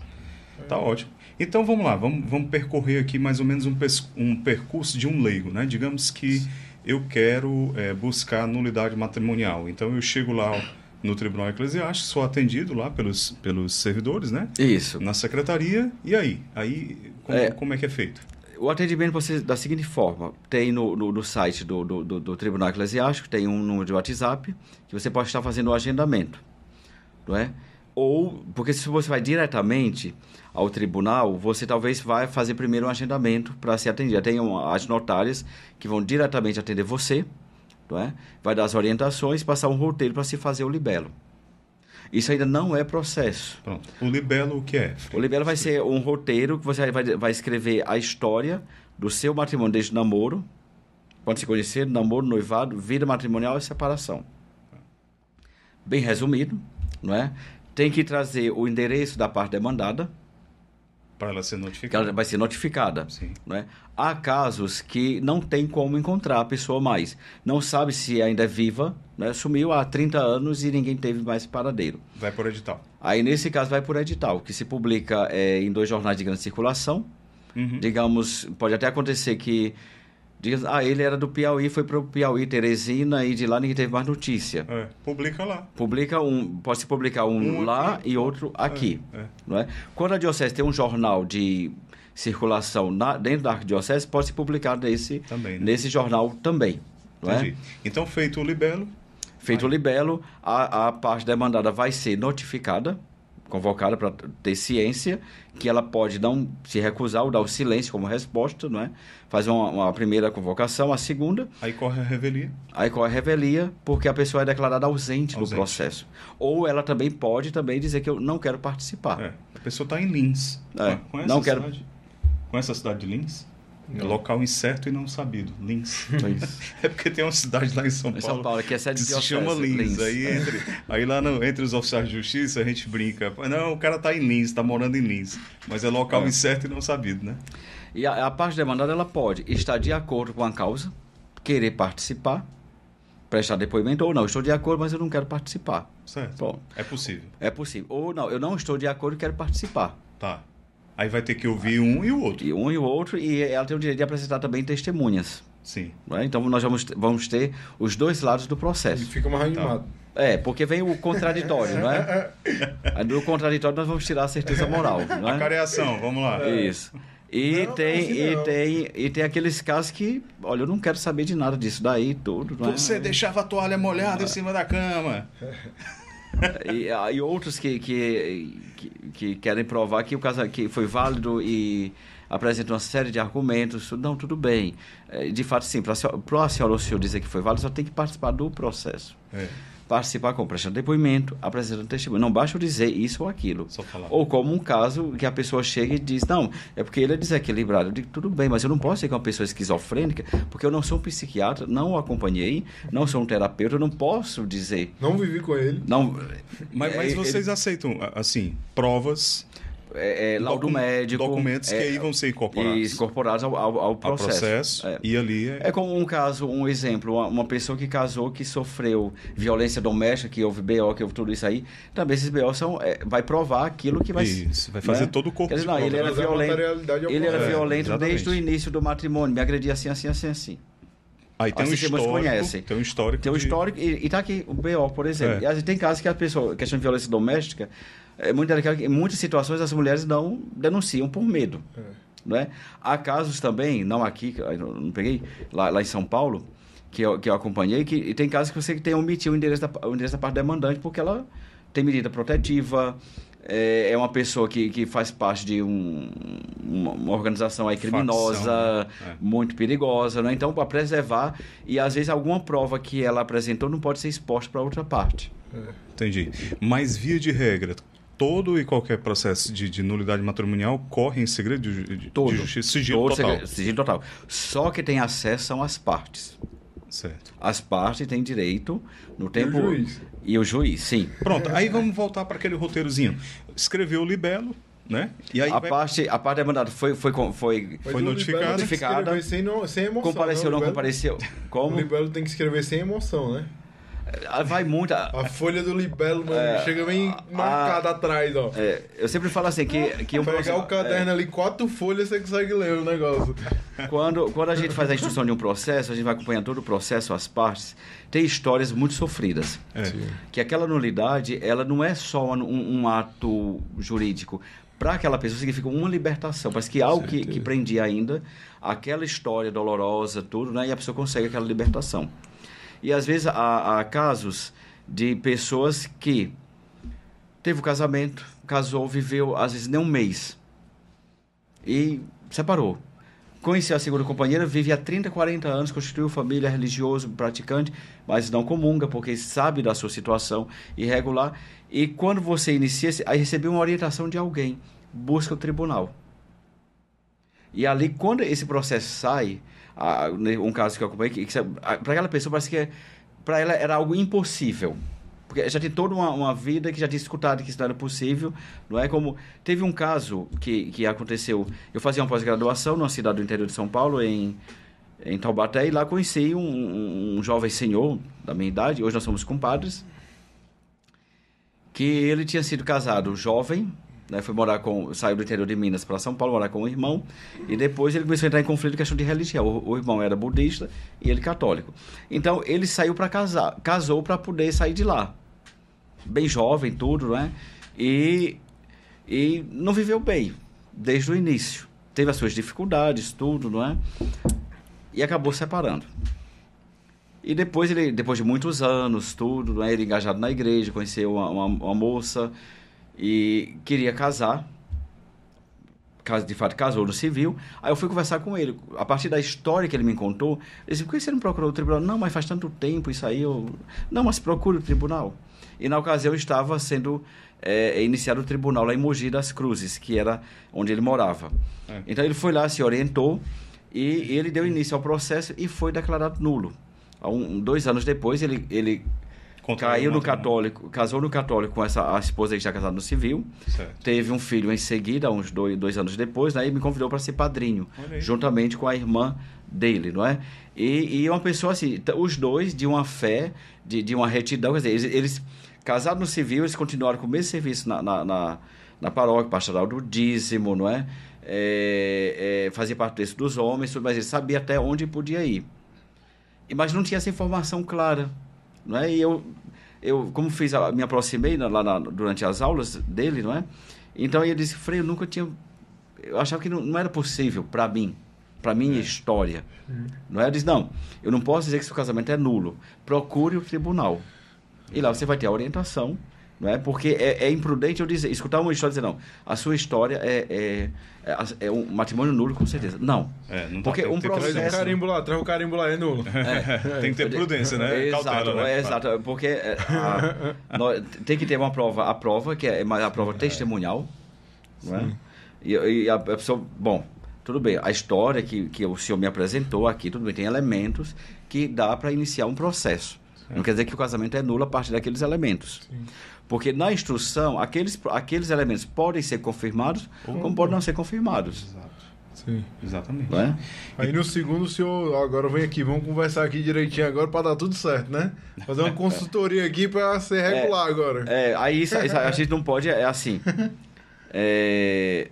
Tá ótimo. Então vamos lá, vamos, vamos percorrer aqui mais ou menos um, um percurso de um leigo, né? Digamos que eu quero é, buscar nulidade matrimonial. Então eu chego lá no Tribunal Eclesiástico, sou atendido lá pelos, pelos servidores, né? Isso. Na secretaria, e aí? Aí, como é, como é que é feito? O atendimento você da seguinte forma: tem no, no, no site do, do, do, do, Tribunal Eclesiástico, tem um número de WhatsApp, que você pode estar fazendo o agendamento, não é? Ou, porque se você vai diretamente ao tribunal, você talvez vai fazer primeiro um agendamento para ser atendido. Tem as notárias que vão diretamente atender você, não é? vai dar as orientações, passar um roteiro para se fazer o libelo. Isso ainda não é processo. Pronto. O libelo o que é? O libelo vai ser um roteiro que você vai, vai escrever a história do seu matrimônio desde o namoro, quando se conhecer, namoro, noivado, vida matrimonial e separação. Bem resumido, não é? Tem que trazer o endereço da parte demandada, para ela ser notificada. Que ela vai ser notificada. Sim. Né? Há casos que não tem como encontrar a pessoa mais. Não sabe se ainda é viva, né? sumiu há 30 anos e ninguém teve mais paradeiro. Vai por edital. Aí, nesse caso, vai por edital, que se publica é, em dois jornais de grande circulação. Uhum. Digamos, pode até acontecer que Diz, ah, ele era do Piauí, foi para o Piauí, Teresina, e de lá ninguém teve mais notícia. É, publica lá. Publica um, pode se publicar um, um lá aqui. e outro é, aqui. É, é. Não é? Quando a diocese tem um jornal de circulação na, dentro da arquidiocese, pode se publicar nesse, também, né? nesse jornal também. Não é? Entendi. É? Então, feito o libelo... Feito o libelo, a, a parte demandada vai ser notificada, convocada para ter ciência que ela pode dar um, se recusar ou dar o silêncio como resposta, não é? Faz uma, uma, primeira convocação, a segunda. Aí corre a revelia. Aí corre a revelia, porque a pessoa é declarada ausente, no processo. Ou ela também pode também dizer que eu não quero participar. É. A pessoa está em Lins. É. Conhece não quero. Cidade? Conhece a cidade de Lins? É local incerto e não sabido. Lins. <laughs> é porque tem uma cidade lá em São Paulo. Em São Paulo, que é sede que se chama Lins. Lins. Aí, entre, aí lá no, entre os oficiais de justiça a gente brinca. Não, o cara tá em Lins, tá morando em Lins. Mas é local é. incerto e não sabido, né? E a, a parte demandada ela pode estar de acordo com a causa, querer participar, prestar depoimento ou não. Estou de acordo, mas eu não quero participar. Certo. Bom, é possível. É possível. Ou não, eu não estou de acordo e quero participar. Tá. Aí vai ter que ouvir um e o outro. E um e o outro, e ela tem o direito de apresentar também testemunhas. Sim. Né? Então nós vamos, vamos ter os dois lados do processo. E fica mais tá. animado. Tá. É, porque vem o contraditório, não é? <laughs> Aí do contraditório nós vamos tirar a certeza moral. Não é? A careação, vamos lá. É. Isso. E, não, tem, e, tem, e tem aqueles casos que, olha, eu não quero saber de nada disso daí, tudo. É? Você é? deixava a toalha molhada em cima da cama. <laughs> e, e, outros que, que, que, que, querem provar que o caso que foi válido e apresentam uma série de argumentos. Não, tudo bem. É, de fato, sim, para o senhor dizer que foi válido, só tem que participar do processo. É participar como prestando depoimento, apresentando testemunho. Não basta dizer isso ou aquilo. Ou como um caso que a pessoa chega e diz, não, é porque ele é desequilibrado. Eu digo, tudo bem, mas eu não posso ser uma pessoa esquizofrênica, porque eu não sou um psiquiatra, não o acompanhei, não sou um terapeuta, eu não posso dizer. Não vivi com ele. Não. Mas, mas é, é, vocês ele... aceitam, assim, provas é, é, laudo Docu médico. Documentos é, que aí vão ser incorporados. incorporados ao, ao, ao processo. processo é. e ali. É-, é... como um caso, um exemplo, uma, uma, pessoa que casou que sofreu violência doméstica, que houve BO, que houve tudo isso aí. Também esses BO são, é, vai provar aquilo que vai. Isso, vai fazer né? todo o corpo. dizer, não, ele era violento, ele era violento desde o início do matrimônio, me agredia assim, assim, assim, assim. Aí tem assim um histórico, conhecem. Tem um histórico. Tem um histórico. De... E, está aqui o BO, por exemplo. É. E, tem casos que a pessoa, questão de violência doméstica, é muito delicado. Em muitas situações, as mulheres não denunciam por medo. É. Né? Há casos também, não aqui, não peguei, lá, lá em São Paulo, que eu, que eu acompanhei, que e tem casos que você tem omitir o endereço, da, o endereço da parte demandante porque ela tem medida protetiva, é, é uma pessoa que, que faz parte de um, uma, uma, organização aí criminosa, Facção, né? é. muito perigosa, né? Então, para preservar, e às vezes alguma prova que ela apresentou não pode ser exposta para outra parte. É. Entendi. Mas, via de regra, todo e qualquer processo de, de nulidade matrimonial corre em segredo de, de, todo, de justiça, sigilo todo total. Segredo, sigilo total. Só que tem acesso são as partes. Certo. As partes têm direito no tempo. E o juiz. E o juiz, sim. Pronto, aí vamos voltar para aquele roteirozinho. Escreveu o libelo, né? E aí a, vai... parte, a parte demandada é foi, foi, foi, foi, foi notificada. notificada. Sem, sem emoção. Compareceu né? ou não, não compareceu? Como? O libelo tem que escrever sem emoção, né? Vai muito. A, a folha do libelo, mano, é, chega bem marcada atrás, ó. É, eu sempre falo assim que. que eu Pegar o caderno é, ali, quatro folhas, você consegue ler o negócio. <laughs> Quando, quando a gente faz a instrução de um processo, a gente vai acompanhando todo o processo, as partes, tem histórias muito sofridas. É. Que aquela nulidade, ela não é só um, um ato jurídico para aquela pessoa significa uma libertação. Parece que é algo que, que prendia ainda, aquela história dolorosa, tudo, né? E a pessoa consegue aquela libertação. E às vezes há, há casos de pessoas que teve o um casamento, casou, viveu às vezes nem um mês e separou. Conheceu a segunda companheira, vive há 30, 40 anos, constituiu família, é religioso, praticante, mas não comunga, porque sabe da sua situação irregular. E quando você inicia, aí recebeu uma orientação de alguém, busca o tribunal. E ali, quando esse processo sai, a, né, um caso que eu acompanhei, que, que para aquela pessoa parece que é, para ela era algo impossível. Porque já tinha toda uma, uma, vida que já tinha escutado que isso não era possível. Não é como. Teve um caso que, que aconteceu. Eu fazia uma pós-graduação numa cidade do interior de São Paulo, em, em Taubaté, e lá conheci um, um jovem senhor da minha idade, hoje nós somos compadres, que ele tinha sido casado jovem, né, foi morar com, saiu do interior de Minas para São Paulo, morar com o irmão, e depois ele começou a entrar em conflito com questão de religião. O, o, irmão era budista e ele católico. Então ele saiu para casar, casou para poder sair de lá. Bem jovem, tudo, né? E, e não viveu bem desde o início. Teve as suas dificuldades, tudo, não é? E acabou separando. E depois ele, depois de muitos anos, tudo, né, ele engajado na igreja, conheceu uma, uma, uma moça, e queria casar. De fato, casou no civil. Aí eu fui conversar com ele. A partir da história que ele me contou, ele disse: por que você não procurou o tribunal? Não, mas faz tanto tempo isso aí. Eu... Não, mas procure o tribunal. E na ocasião estava sendo é, iniciado o tribunal lá em Mogi das Cruzes, que era onde ele morava. É. Então ele foi lá, se orientou e ele deu início ao processo e foi declarado nulo. Um, dois anos depois ele, ele Caiu no católico, casou no católico com essa a esposa que já é casada no civil. Certo. Teve um filho em seguida, uns dois, dois anos depois, aí né, me convidou para ser padrinho, juntamente com a irmã dele, não é? E, e é uma pessoa assim, os dois de uma fé, de, de uma retidão, quer dizer, eles, eles casados no civil, eles continuaram com o mesmo serviço na, na, na, na paróquia, pastoral do dízimo, não é? é, é fazia parte desse dos homens, mas ele sabia até onde podia ir. Mas não tinha essa informação clara não é? E eu, eu como fiz, a, me aproximei na, né, lá na, durante as aulas dele, não é? Então ele disse, Frei, eu nunca tinha, eu achava que não, não era possível para mim, para minha é. história, hum. não é? ele disse, não, eu não posso dizer que seu casamento é nulo, procure o tribunal. E lá você vai ter a orientação não é? Porque é, é, imprudente eu dizer, escutar uma história e dizer, não, a sua história é, é, é, é um matrimônio nulo, com certeza. Não. É, não tá. Porque um processo... Traz o carimbo lá, traz o carimbo lá, é nulo. É. <laughs> tem que ter prudência, né? Exato, Cautela, né? exato. Porque a, nós, tem que ter uma prova, a prova, que é a prova testemunhal, não é? E, e a, a pessoa, bom, tudo bem, a história que, que o senhor me apresentou aqui, tudo bem, tem elementos que dá para iniciar um processo. Não quer dizer que o casamento é nulo a partir daqueles elementos. Sim. Porque na instrução, aqueles, aqueles elementos podem ser confirmados, ou como podem não ser confirmados. Exato. Sim. Exatamente. É? Aí no segundo o senhor, agora vem aqui, vamos conversar aqui direitinho agora para dar tudo certo, né? Fazer uma <laughs> consultoria aqui para ser é, regular é, agora. É, aí isso, isso, a gente não pode, é assim. <laughs> É,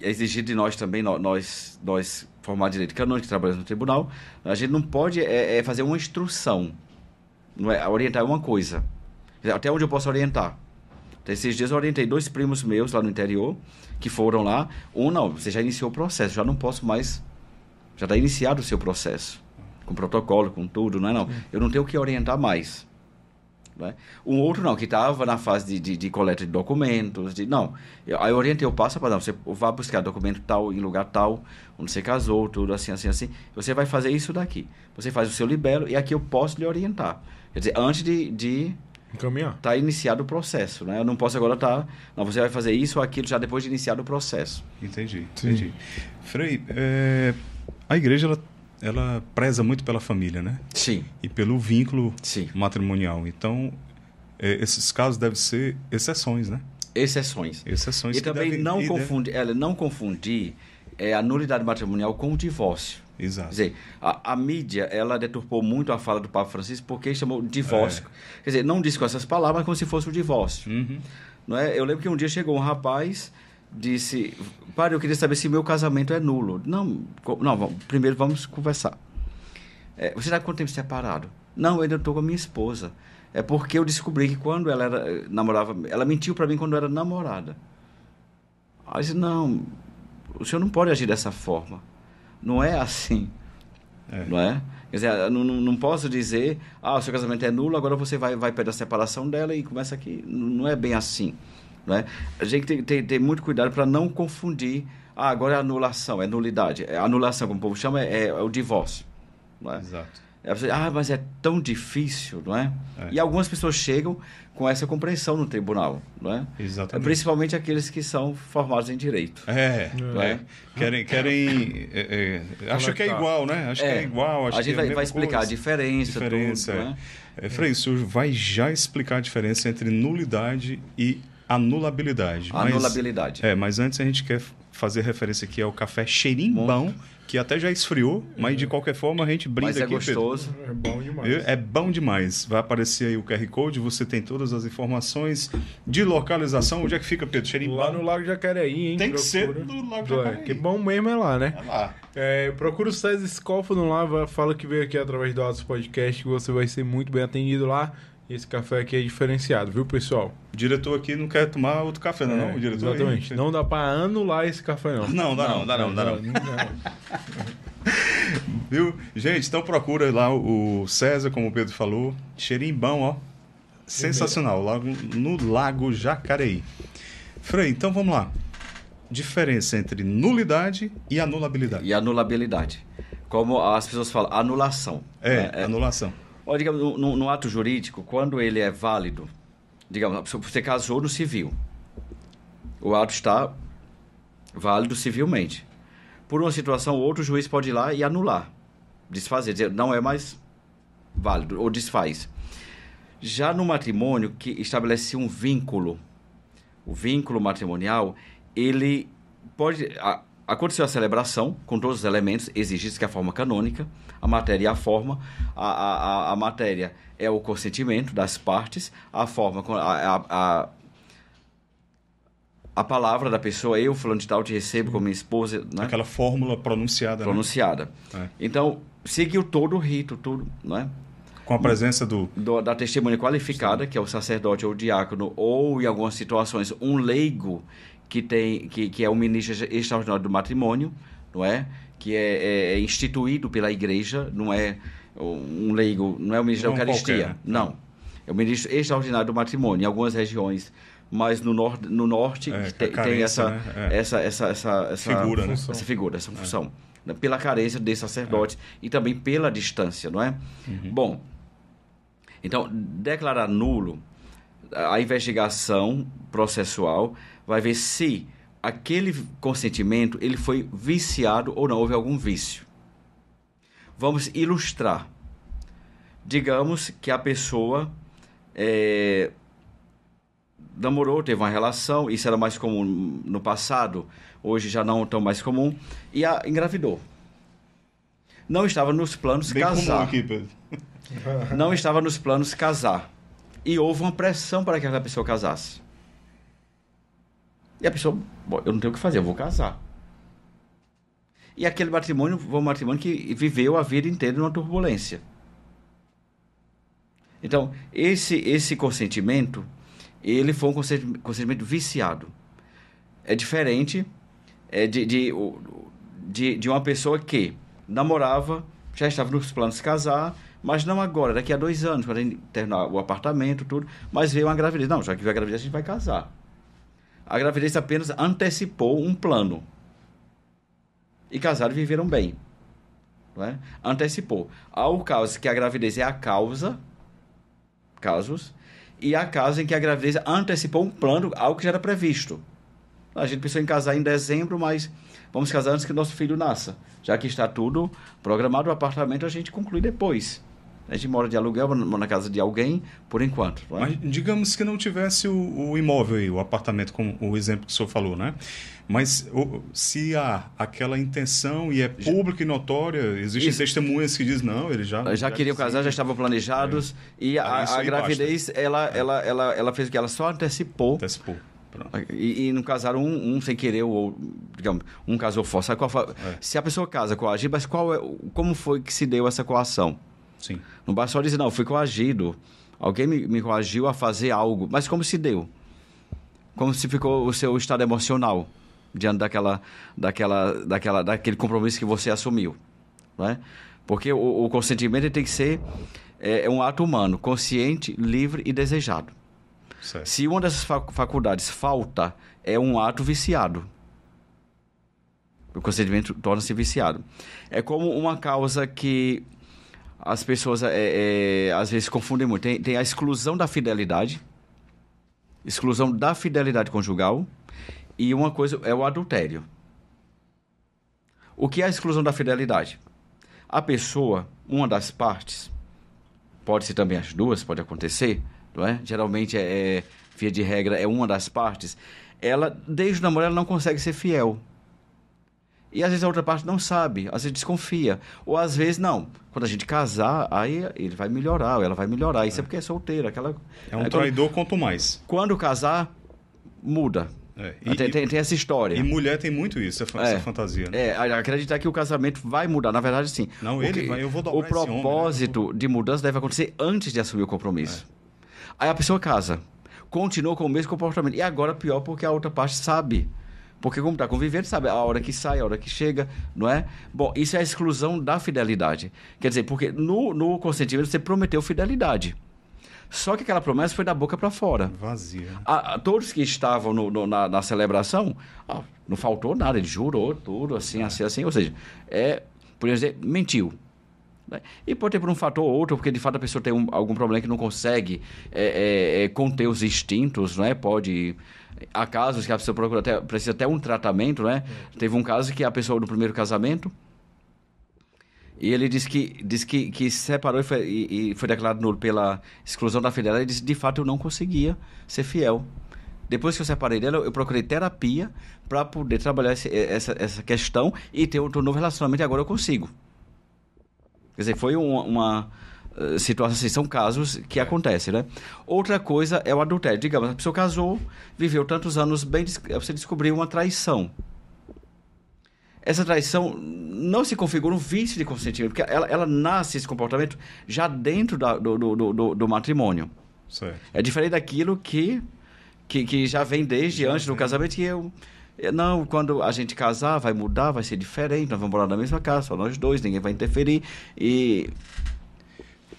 é de nós também, nós, nós formados de direito canônico, que trabalhamos no tribunal, a gente não pode é, é, fazer uma instrução, não é, orientar uma coisa até onde eu posso orientar. Então, esses dias eu orientei dois primos meus lá no interior, que foram lá. Um, não, você já iniciou o processo, já não posso mais. Já está iniciado o seu processo. Com protocolo, com tudo, não é? Não. Eu não tenho que orientar mais. Né? Um outro não, que estava na fase de, de, de, coleta de documentos, de, não. Eu, aí eu orientei o passo para você vai buscar documento tal, em lugar tal, onde você casou, tudo assim, assim, assim. Você vai fazer isso daqui. Você faz o seu libelo e aqui eu posso lhe orientar. Quer dizer, antes de, de Encaminhar. Está iniciado o processo, né? Eu não posso agora estar. Tá, não, você vai fazer isso ou aquilo já depois de iniciado o processo. Entendi, entendi. Frei, é, a igreja ela, ela preza muito pela família, né? Sim. E pelo vínculo Sim. matrimonial. Então, é, esses casos devem ser exceções, né? Exceções. Exceções. E também deve, não e confundir, deve... ela não confundir é, a nulidade matrimonial com o divórcio. Exato. Quer dizer, a, a, mídia, ela deturpou muito a fala do Papa Francisco porque chamou divórcio. É. Quer dizer, não disse com essas palavras, mas como se fosse o um divórcio. Uhum. Não é? Eu lembro que um dia chegou um rapaz, disse, padre, eu queria saber se meu casamento é nulo. Não, não vamos, primeiro vamos conversar. É, você está quanto tempo separado? Não, eu ainda estou com a minha esposa. É porque eu descobri que quando ela era, namorava, ela mentiu para mim quando eu era namorada. Aí eu disse, não, o senhor não pode agir dessa forma não é assim. É. Não é? Quer dizer, não, não posso dizer, ah, o seu casamento é nulo, agora você vai, vai pedir a separação dela e começa aqui. Não é bem assim. Não é? A gente tem que ter, ter muito cuidado para não confundir, ah, agora é anulação, é nulidade. É anulação, como o povo chama, é, é o divórcio. Não é? Exato. É ah, mas é tão difícil, não é? é? E algumas pessoas chegam com essa compreensão no tribunal, não é? Exatamente. É principalmente aqueles que são formados em direito. É, é? é. querem, querem, é, é acho é que é tá? igual, né? Acho que é igual. a gente vai, vai, explicar coisa. a diferença. Diferença. Tudo, é. Frei, o vai já explicar a diferença entre nulidade e anulabilidade. Anulabilidade. Mas, é, mas antes a gente quer fazer referência aqui ao café Cheirimbão. Muito que até já esfriou, mas de uhum. qualquer forma a gente brinda mas é aqui. Gostoso. Pedro. É bom demais. É bom demais. Vai aparecer aí o QR Code, você tem todas as informações de localização. Onde é que fica, Pedro? Cheirinho Lá no Lago Jacareí, hein? Tem que procura. ser do Lago Jacareí. Que bom mesmo é lá, né? É lá. É, procura o César Scófono lá, fala que veio aqui através do Atos Podcast, que você vai ser muito bem atendido lá. Esse café aqui é diferenciado, viu, pessoal? O diretor aqui não quer tomar outro café, não, é, não? O diretor exatamente. Aí... Não dá para anular esse café, <laughs> não. Não, dá não, não dá não, dá não. <laughs> viu? Gente, então procura lá o César, como o Pedro falou. Cheirinho bom, ó. Sensacional, lá no Lago Jacareí. Frei, então vamos lá. Diferença entre nulidade e anulabilidade. E anulabilidade. Como as pessoas falam, anulação. É, né? é. anulação. É... Olha digamos, no, no, ato jurídico, quando ele é válido, digamos, você casou no civil, o ato está válido civilmente. Por uma situação, outro juiz pode ir lá e anular, desfazer, dizer, não é mais válido, ou desfaz. Já no matrimônio, que estabelece um vínculo, o vínculo matrimonial, ele pode. A, aconteceu a celebração com todos os elementos exigidos que é a forma canônica a matéria e a forma. A, a, a matéria é o consentimento das partes, a forma, a, a, a palavra da pessoa, eu, falando de tal, te recebo como minha esposa. Né? Aquela fórmula pronunciada. Né? Pronunciada. Né? É. Então, seguiu todo o rito, tudo, é Com a presença do... do... Da testemunha qualificada, que é o sacerdote ou o diácono, ou, em algumas situações, um leigo, que, tem, que, que é o um ministro extraordinário do matrimônio, não é? que é, é, é instituído pela igreja, não é um leigo, não é o ministro não da Eucaristia, qualquer, né? não. É o ministro extraordinário do matrimônio, em algumas regiões mas no, nor no norte é, tem, carência, tem essa, né? é. essa, essa, essa, essa, figura, né? essa figura, essa é. função. Né? Pela carência de sacerdotes é. e também pela distância, não é? Uhum. Bom, então, declarar nulo, a investigação processual vai ver se aquele consentimento ele foi viciado ou não houve algum vício. Vamos ilustrar. Digamos que a pessoa é, namorou, teve uma relação, isso era mais comum no passado, hoje já não tão mais comum, e a engravidou. Não estava nos planos Bem casar. Aqui, Pedro. <laughs> não estava nos planos casar. E houve uma pressão para que aquela pessoa casasse. E a pessoa, eu não tenho o que fazer, eu vou casar. E aquele matrimônio foi um matrimônio que viveu a vida inteira numa turbulência. Então, esse, esse consentimento, ele foi um consentimento viciado. É diferente é, de, de, de, de uma pessoa que namorava, já estava nos planos de casar, mas não agora, daqui a dois anos, quando terminar o apartamento, tudo, mas veio uma gravidez. Não, já que veio a gravidez, a gente vai casar. A gravidez apenas antecipou um plano. E casaram e viveram bem. É? Antecipou. Há o caso que a gravidez é a causa, casos, e há casos em que a gravidez antecipou um plano, algo que já era previsto. A gente pensou em casar em dezembro, mas vamos casar antes que nosso filho nasça. Já que está tudo programado, o apartamento a gente conclui depois a gente mora de aluguel na casa de alguém por enquanto. É? Mas digamos que não tivesse o, o, imóvel e o apartamento, como o exemplo que o senhor falou, né? Mas o, se há aquela intenção e é pública e notória, existem isso. testemunhas que dizem não, ele já. Já, queria queriam casar, já estavam planejados é. e a, ah, a gravidez, ela, é. ela, ela, ela fez o que? Ela só antecipou. Antecipou. E, e, não casaram um, um sem querer, ou digamos, um casou forçado. É. Se a pessoa casa agir mas qual é, como foi que se deu essa coação? Sim. Não basta só dizer, não, fui coagido. Alguém me, me coagiu a fazer algo. Mas como se deu? Como se ficou o seu estado emocional diante daquela, daquela, daquela, daquele compromisso que você assumiu? Né? Porque o, o consentimento tem que ser é, é, um ato humano, consciente, livre e desejado. Certo. Se uma dessas faculdades falta, é um ato viciado. O consentimento torna-se viciado. É como uma causa que as pessoas é, é, às vezes confundem muito. Tem, tem, a exclusão da fidelidade, exclusão da fidelidade conjugal, e uma coisa é o adultério. O que é a exclusão da fidelidade? A pessoa, uma das partes, pode ser também as duas, pode acontecer, não é? Geralmente é, é via de regra, é uma das partes. Ela, desde o namoro, ela não consegue ser fiel e às vezes a outra parte não sabe, às vezes desconfia. Ou às vezes não. Quando a gente casar, aí ele vai melhorar, ou ela vai melhorar. Isso é, é porque é solteira. Aquela... É um é traidor quando... quanto mais. Quando casar, muda. É. E, tem, tem, tem, essa história. E mulher tem muito isso, essa, é, fantasia. Né? É, acreditar que o casamento vai mudar. Na verdade, sim. Não, ele vai, eu vou dar O propósito homem, né? de mudança deve acontecer antes de assumir o compromisso. É. Aí a pessoa casa, continua com o mesmo comportamento. E agora pior porque a outra parte sabe porque como está convivendo, sabe a hora que sai, a hora que chega, não é? Bom, isso é a exclusão da fidelidade. Quer dizer, porque no, no consentimento você prometeu fidelidade. Só que aquela promessa foi da boca para fora. Vazia. A, a, todos que estavam no, no, na, na, celebração, ó, não faltou nada, ele jurou tudo, assim, é. assim, assim. Ou seja, é, podemos dizer, mentiu. Né? E pode ter por um fator ou outro, porque de fato a pessoa tem um, algum problema que não consegue é, é, é conter os instintos, não é? Pode Há casos que a pessoa procura até, precisa até um tratamento, né? Teve um caso que a pessoa no primeiro casamento. E ele disse que, disse que, que separou e foi, e, e foi declarado nulo pela exclusão da filha Ele disse de fato eu não conseguia ser fiel. Depois que eu separei dela, eu procurei terapia para poder trabalhar esse, eh, essa, essa questão e ter outro novo relacionamento. E agora eu consigo. Quer dizer, foi uma, uma eh, situações, assim, são casos que é. acontecem, né? Outra coisa é o adultério. Digamos, a pessoa casou, viveu tantos anos bem, eh, você descobriu uma traição. Essa traição não se configura um vício de consentimento, porque ela, ela nasce esse comportamento já dentro da, do, do, do, do, matrimônio. Certo. É diferente daquilo que, que, que já vem desde já antes do casamento, que eu. Eh, não, quando a gente casar, vai mudar, vai ser diferente, nós vamos morar na mesma casa, só nós dois, ninguém vai interferir. E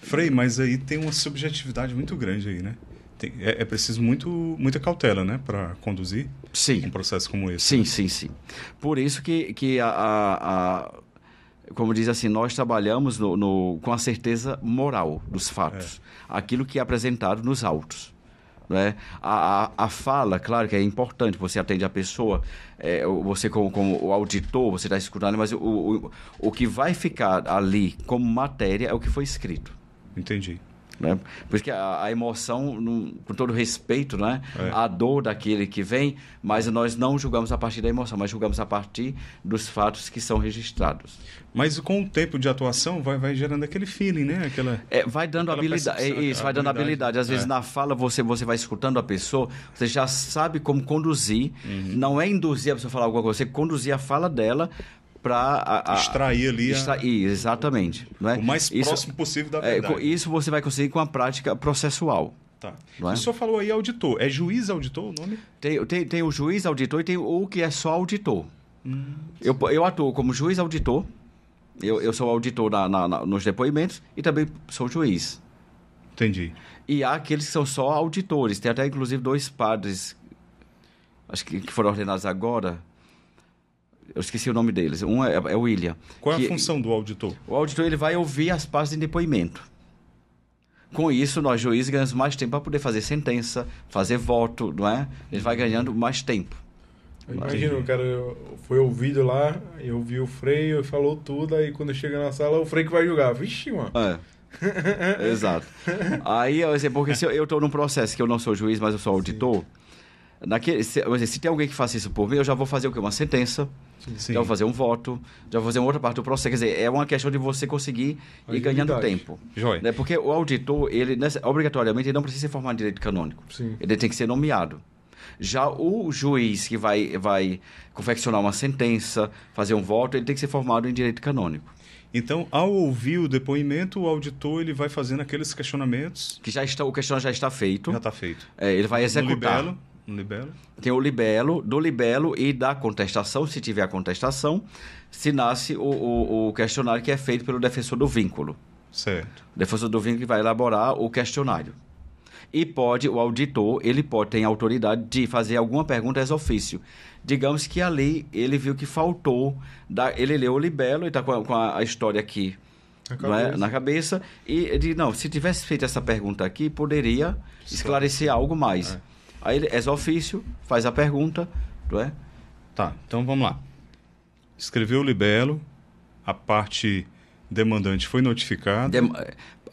Frei, mas aí tem uma subjetividade muito grande aí, né? Tem, é, é, preciso muito, muita cautela, né, para conduzir sim. um processo como esse. Sim, sim, sim. Por isso que, que a, a, a como diz assim, nós trabalhamos no, no, com a certeza moral dos fatos, é. aquilo que é apresentado nos autos. Né? A, a, a, fala, claro que é importante, você atende a pessoa, é, você como, como o auditor, você está escutando, mas o, o, o que vai ficar ali como matéria é o que foi escrito. Entendi. Né? Por isso que a, a emoção, com todo respeito, né? É. a dor daquele que vem, mas nós não julgamos a partir da emoção, mas julgamos a partir dos fatos que são registrados. Mas com o tempo de atuação vai, vai gerando aquele feeling, né? Aquela, é, vai dando habilidade. É isso, vai dando habilidade. Às vezes é. na fala você, você vai escutando a pessoa, você já sabe como conduzir. Uhum. Não é induzir a pessoa a falar alguma coisa, você conduzir a fala dela para extrair ali. Extrair, a... exatamente. O, é? o mais isso, próximo possível da é, verdade. É, isso você vai conseguir com a prática processual. Tá. Não é? o é? senhor falou aí auditor. É juiz auditor o nome? Tem, tem, tem o juiz auditor e tem o que é só auditor. Hum, eu, eu atuo como juiz auditor. Eu, eu sou auditor na, na, na, nos depoimentos e também sou juiz. Entendi. E há aqueles que são só auditores. Tem até, inclusive, dois padres acho que, que foram ordenados agora eu esqueci o nome deles. Um é, é o William. Qual que, é a função do auditor? O auditor ele vai ouvir as partes em depoimento. Com isso, nós juízes ganhamos mais tempo para poder fazer sentença, fazer voto, não é? Ele vai ganhando mais tempo. Imagina, o cara foi ouvido lá, eu vi o freio, falou tudo, aí quando chega na sala, o freio que vai julgar. Vixe, mano. É. <laughs> Exato. Aí, assim, porque se eu, estou num processo que eu não sou juiz, mas eu sou auditor, Sim. Naquele, se, se tem alguém que faça isso por mim, eu já vou fazer o quê? Uma sentença. Sim. Já vou fazer um voto, já vou fazer uma outra parte do processo. Quer dizer, é uma questão de você conseguir ir ganhando tempo. Joia. Né? Porque o auditor, ele, obrigatoriamente, ele não precisa ser formado em direito canônico. Sim. Ele tem que ser nomeado. Já o juiz que vai, vai confeccionar uma sentença, fazer um voto, ele tem que ser formado em direito canônico. Então, ao ouvir o depoimento, o auditor ele vai fazendo aqueles questionamentos. Que já está, o questionamento já está feito. Já está feito. É, ele vai executar. Libelo. Tem o libelo, do libelo e da contestação, se tiver a contestação, se nasce o, o, o questionário que é feito pelo defensor do vínculo. Certo. O defensor do vínculo vai elaborar o questionário. E pode, o auditor, ele pode ter autoridade de fazer alguma pergunta ex ofício. Digamos que ali ele viu que faltou, da, ele leu o libelo e está com, com, a história aqui é, Cabeça. É? na cabeça. E de, não, se tivesse feito essa pergunta aqui, poderia esclarecer algo mais. É. Aí ele ex ofício, faz a pergunta, tu é? Tá, então vamos lá. Escreveu o libelo, a parte demandante foi notificada. Dem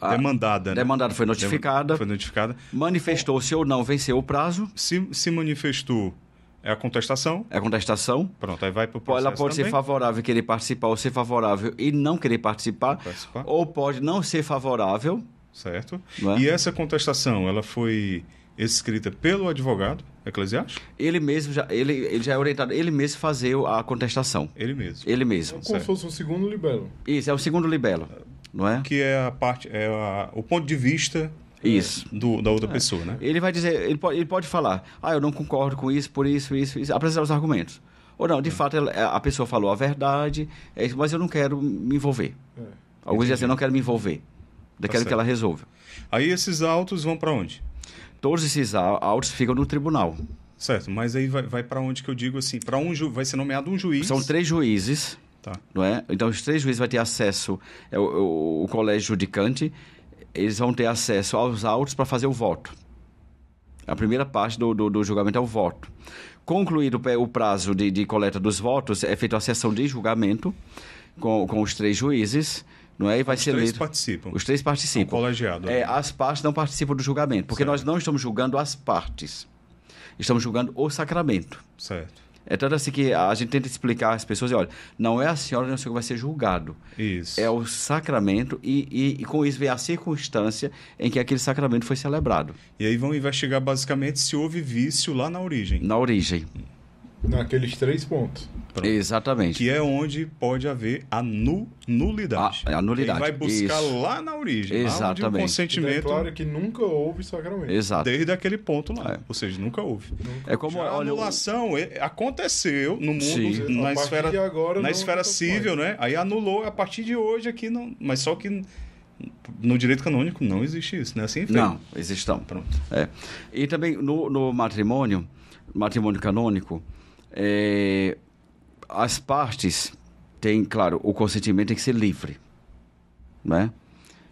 a ah, demandada, né? Demandada foi notificada. Foi notificada. Manifestou-se ou não venceu o prazo. Se, se manifestou, é a contestação. É a contestação. Pronto, aí vai para o processo Ela pode também. ser favorável e querer participar, ou ser favorável e não querer participar. participar. Ou pode não ser favorável. Certo. É? E essa contestação, ela foi escrita pelo advogado eclesiástico? Ele mesmo já, ele, ele já é orientado, ele mesmo fazer a contestação. Ele mesmo. Ele mesmo. como se fosse o segundo libelo. Isso, é o segundo libelo, não é? Que é a parte, é a, o ponto de vista é, isso. Do, da outra é. pessoa, né? Ele vai dizer, ele pode, ele pode falar, ah, eu não concordo com isso, por isso, isso, isso, apresentar os argumentos. Ou não, de é. fato, ela, a pessoa falou a verdade, é mas eu não quero me envolver. É. Alguns dizem assim, eu não quero me envolver daquilo tá que ela resolve. Aí esses autos vão para onde? todos esses autos ficam no tribunal. Certo, mas aí vai, vai para onde que eu digo assim, para um ju... vai ser nomeado um juiz. São três juízes, tá. não é? Então os três juízes vão ter acesso é o colégio judicante, eles vão ter acesso aos autos para fazer o voto. A primeira parte do, do, do julgamento é o voto. Concluído o prazo de, de coleta dos votos, é feita a sessão de julgamento com, com os três juízes não é? E vai Os ser três participam. Os três participam. O é colegiado. É, né? as partes não participam do julgamento, porque certo. nós não estamos julgando as partes. Estamos julgando o sacramento. Certo. É tanto assim que a gente tenta explicar às pessoas, olha, não é a senhora nem o senhor que vai ser julgado. Isso. É o sacramento e, e, e, com isso vem a circunstância em que aquele sacramento foi celebrado. E aí vão investigar basicamente se houve vício lá na origem. Na origem. Naqueles três pontos. Pronto. Exatamente. Que é onde pode haver a nu, nulidade. A, ah, a nulidade. Ele vai buscar Isso. lá na origem. Exatamente. o então é consentimento. É claro que nunca houve sacramento. Exato. Desde aquele ponto lá. É. Ou seja, nunca houve. Nunca. É como Já olha, a anulação é, aconteceu no mundo, Sim. na esfera, agora, na esfera civil, né? Aí anulou a partir de hoje aqui, não, mas só que no direito canônico não existe isso, né? Assim, enfim. Não, existam, Pronto. É. E também no, no matrimônio, matrimônio canônico, é, as partes têm, claro, o consentimento tem que ser livre, né?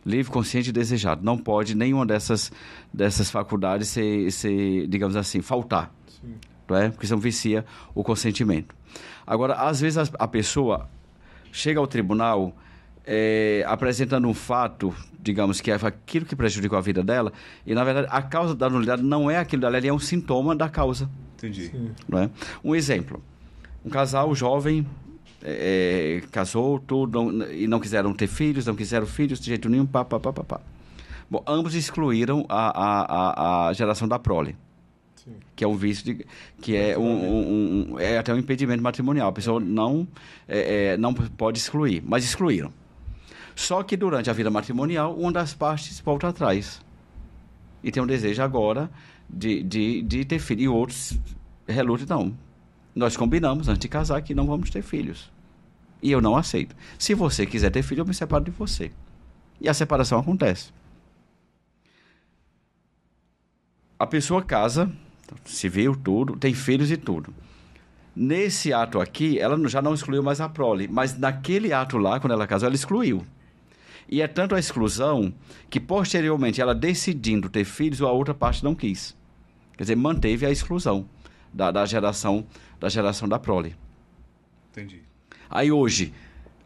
Livre, consciente e desejado. Não pode nenhuma dessas, dessas faculdades ser, ser digamos assim, faltar. Sim. Né? Porque senão vicia o consentimento. Agora, às vezes a, a pessoa chega ao tribunal é, apresentando um fato, digamos que é aquilo que prejudicou a vida dela, e na verdade a causa da nulidade não é aquilo dela, é um sintoma da causa. Entendi. é? Um exemplo: um casal jovem é, é, casou tudo não, e não quiseram ter filhos, não quiseram filhos de jeito nenhum, pá, pá, pá, pá, pá. Bom, ambos excluíram a, a, a, geração da prole. Que é um vício de, que é um, um, um, é até um impedimento matrimonial. A pessoa não é, é, não pode excluir, mas excluíram. Só que durante a vida matrimonial, uma das partes volta atrás e tem um desejo agora de, de, de ter filho. E outros relutam, não. Nós combinamos antes de casar que não vamos ter filhos. E eu não aceito. Se você quiser ter filho, eu me separo de você. E a separação acontece. A pessoa casa, se viu tudo, tem filhos e tudo. Nesse ato aqui, ela já não excluiu mais a prole, mas naquele ato lá, quando ela casou, ela excluiu. E é tanto a exclusão que posteriormente ela decidindo ter filhos, a outra parte não quis. Quer dizer, manteve a exclusão da, da geração da geração da prole. Entendi. Aí hoje,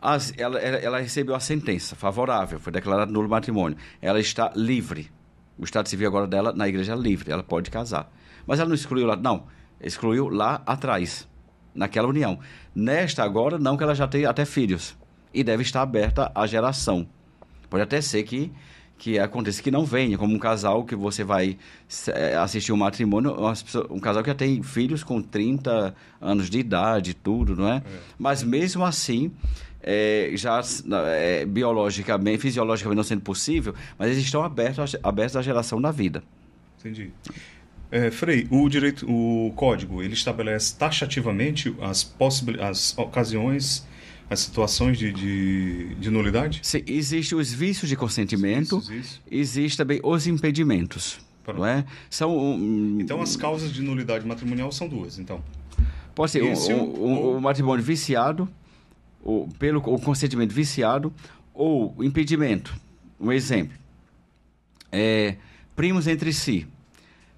as, ela, ela, recebeu a sentença favorável, foi declarada nulo matrimônio. Ela está livre. O Estado Civil agora dela na igreja é livre, ela pode casar. Mas ela não excluiu lá, não. Excluiu lá atrás, naquela união. Nesta agora, não, que ela já tem até filhos. E deve estar aberta à geração. Pode até ser que que aconteça que não venha, como um casal que você vai eh, assistir um matrimônio, um casal que já tem filhos com 30 anos de idade, tudo, não é? é. Mas mesmo assim, é, já é, biologicamente, fisiologicamente não sendo possível, mas eles estão abertos, abertos à geração da vida. Entendi. É, Frei, o direito, o código, ele estabelece taxativamente as, possibil... as ocasiões as situações de, de, de nulidade? Sim, existem os vícios de consentimento, existem existe também os impedimentos. Não é? São, um, então, as causas de nulidade matrimonial são duas, então? Pode ser um, um, ou... um, matrimônio viciado, ou pelo o consentimento viciado, ou impedimento. Um exemplo. É, primos entre si.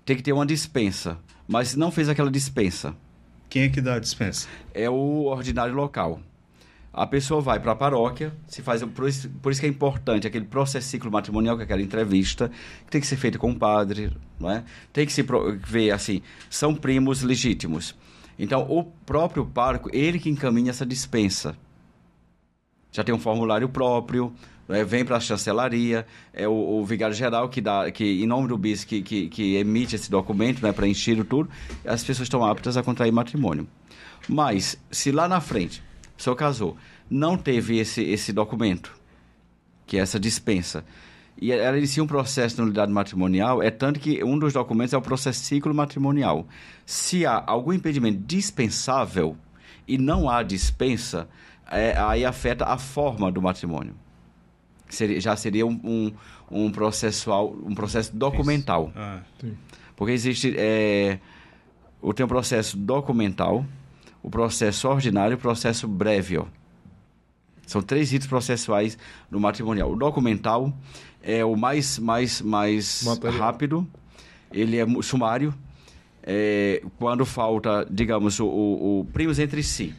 Tem que ter uma dispensa, mas não fez aquela dispensa. Quem é que dá a dispensa? É o ordinário local. A pessoa vai para a paróquia, se faz por isso, por isso que é importante aquele processo ciclo matrimonial, que é aquela entrevista, que tem que ser feita com o padre, não é? tem que se ver assim, são primos legítimos. Então, o próprio parco, ele que encaminha essa dispensa. Já tem um formulário próprio, é? vem para a chancelaria, é o, o, vigário geral que dá, que em nome do bispo que, que, que, emite esse documento, né, preenchido tudo, as pessoas estão aptas a contrair matrimônio. Mas, se lá na frente senhor casou, não teve esse, esse documento, que é essa dispensa, e ela inicia um processo de nulidade matrimonial, é tanto que um dos documentos é o processo ciclo matrimonial. Se há algum impedimento dispensável e não há dispensa, é, aí afeta a forma do matrimônio. Seria, já seria um, um, um, processual, um processo documental. Ah, Porque existe. É, tem um processo documental o processo ordinário e o processo breve São três ritos processuais no matrimonial. O documental é o mais, mais, mais rápido, ele é sumário, é, quando falta, digamos, o, o, o primos entre si.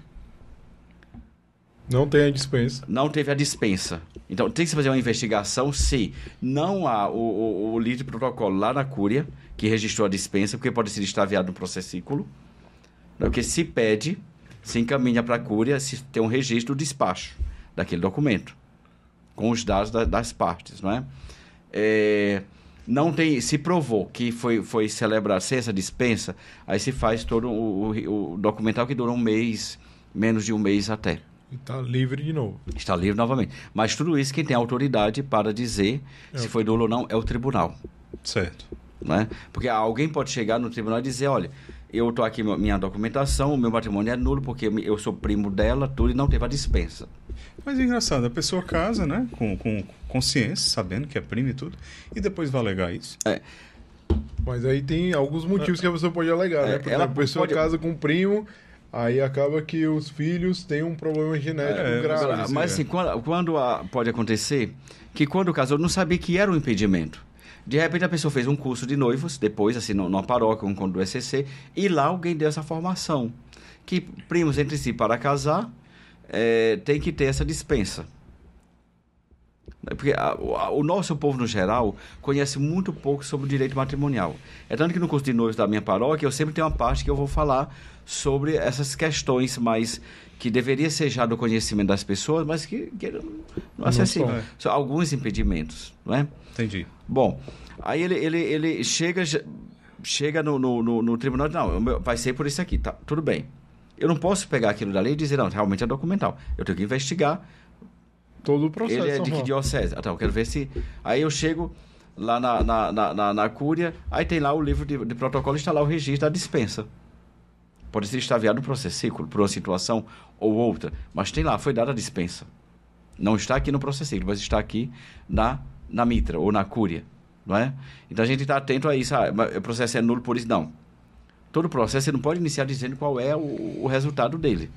Não tem a dispensa. Não teve a dispensa. Então tem que se fazer uma investigação se não há o, o, o líder de protocolo lá na Cúria, que registrou a dispensa, porque pode ser extraviado no processículo. Porque se pede, se encaminha para a Cúria, se tem um registro do despacho daquele documento, com os dados da, das partes, não é? é? Não tem, se provou que foi, foi celebrar-se essa dispensa, aí se faz todo o, o, o documental que dura um mês, menos de um mês até. Está livre de novo. Está livre novamente. Mas tudo isso, quem tem autoridade para dizer é se foi dolo ou não é o tribunal. Certo. Né? Porque alguém pode chegar no tribunal e dizer: olha, eu tô aqui minha documentação, o meu matrimônio é nulo porque eu sou primo dela, tudo, e não teve a dispensa. Mas é engraçado, a pessoa casa, né, com, com consciência, sabendo que é primo e tudo, e depois vai alegar isso. É. Mas aí tem alguns motivos que a pessoa pode alegar, né? é, né? Porque ela a pessoa pode... casa com um primo, aí acaba que os filhos têm um problema genético é, grave. Mas né? assim, é. quando, quando a, pode acontecer que quando casou, não sabia que era um impedimento. De repente a pessoa fez um curso de noivos, depois assim, numa paróquia, um conto do ECC, e lá alguém deu essa formação. Que primos entre si para casar, é, tem que ter essa dispensa. É porque a, a, o nosso povo, no geral, conhece muito pouco sobre o direito matrimonial. É tanto que no curso de noivos da minha paróquia, eu sempre tenho uma parte que eu vou falar sobre essas questões mais que deveria ser já do conhecimento das pessoas, mas que, que não, não é acessível. são, alguns impedimentos, não é? Entendi. Bom, aí ele, ele, ele chega, chega no, no, no, no tribunal e diz, não, vai ser por isso aqui, tá, tudo bem. Eu não posso pegar aquilo da lei e dizer, não, realmente é documental. Eu tenho que investigar. Todo o processo. Ele é de que diocese? Ah, tá, eu quero ver se... Aí eu chego lá na, na, na, na, na Cúria, aí tem lá o livro de, de protocolo, está lá o registro da dispensa. Pode ser extraviado para processo cessículo, para uma situação ou outra, mas tem lá, foi dada a dispensa. Não está aqui no processo processículo, mas está aqui na, na mitra ou na cúria, não é? Então a gente está atento a isso. Ah, o processo é nulo por isso? Não. Todo processo você não pode iniciar dizendo qual é o, o resultado dele.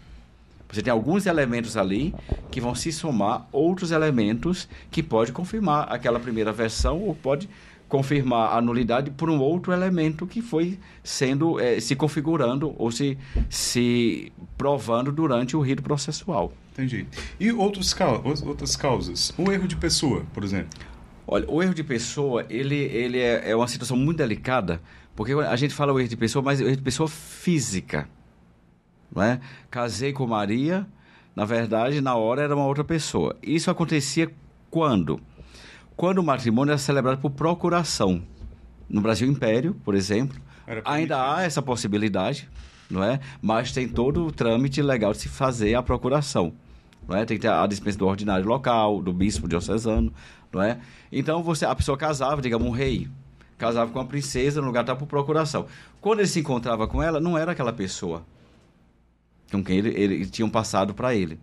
Você tem alguns elementos ali que vão se somar outros elementos que pode confirmar aquela primeira versão ou pode confirmar a nulidade por um outro elemento que foi sendo é, se configurando ou se, se provando durante o rito processual. Entendi. E outros, outras causas? o erro de pessoa, por exemplo? Olha, o erro de pessoa, ele, ele é, é uma situação muito delicada, porque a gente fala o erro de pessoa, mas o erro de pessoa física. Não é? Casei com Maria, na verdade, na hora era uma outra pessoa. Isso acontecia quando? quando o matrimônio era celebrado por procuração. No Brasil Império, por exemplo, ainda há essa possibilidade, não é? Mas tem todo o trâmite legal de se fazer a procuração. Não é? Tem que ter a dispensa do ordinário local, do bispo diocesano, não é? Então você, a pessoa casava, digamos, um rei, casava com a princesa no lugar tá por procuração. Quando ele se encontrava com ela, não era aquela pessoa com quem ele, ele tinham passado para ele.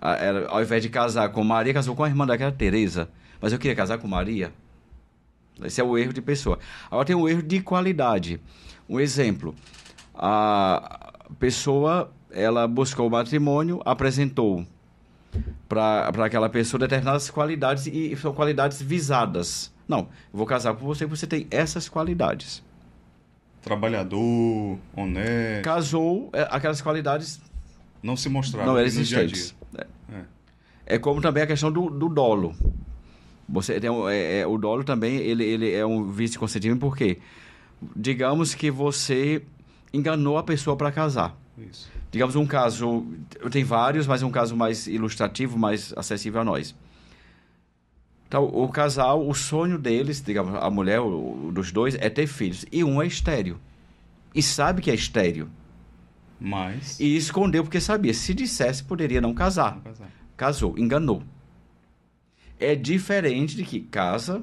Era, ao invés de casar com Maria, casou com a irmã daquela Teresa mas eu queria casar com Maria. Esse é o erro de pessoa. Agora tem um erro de qualidade. Um exemplo: a pessoa ela buscou o matrimônio, apresentou para aquela pessoa determinadas qualidades e são qualidades visadas. Não, eu vou casar com você porque você tem essas qualidades. Trabalhador, honesto. Casou, é, aquelas qualidades. Não se mostraram. Não eram existentes. Dia, É. é como também a questão do, do dolo. Você tem um, é, é, o dolo também ele, ele é um vício consentimento porque digamos que você enganou a pessoa para casar. Isso. Digamos um caso, tem vários, mas um caso mais ilustrativo, mais acessível a nós. Então, o casal, o sonho deles, digamos, a mulher o, dos dois é ter filhos e um é estéreo. E sabe que é estéreo. Mas e escondeu porque sabia, se dissesse poderia não casar. Não casar. Casou, enganou é diferente de que casa,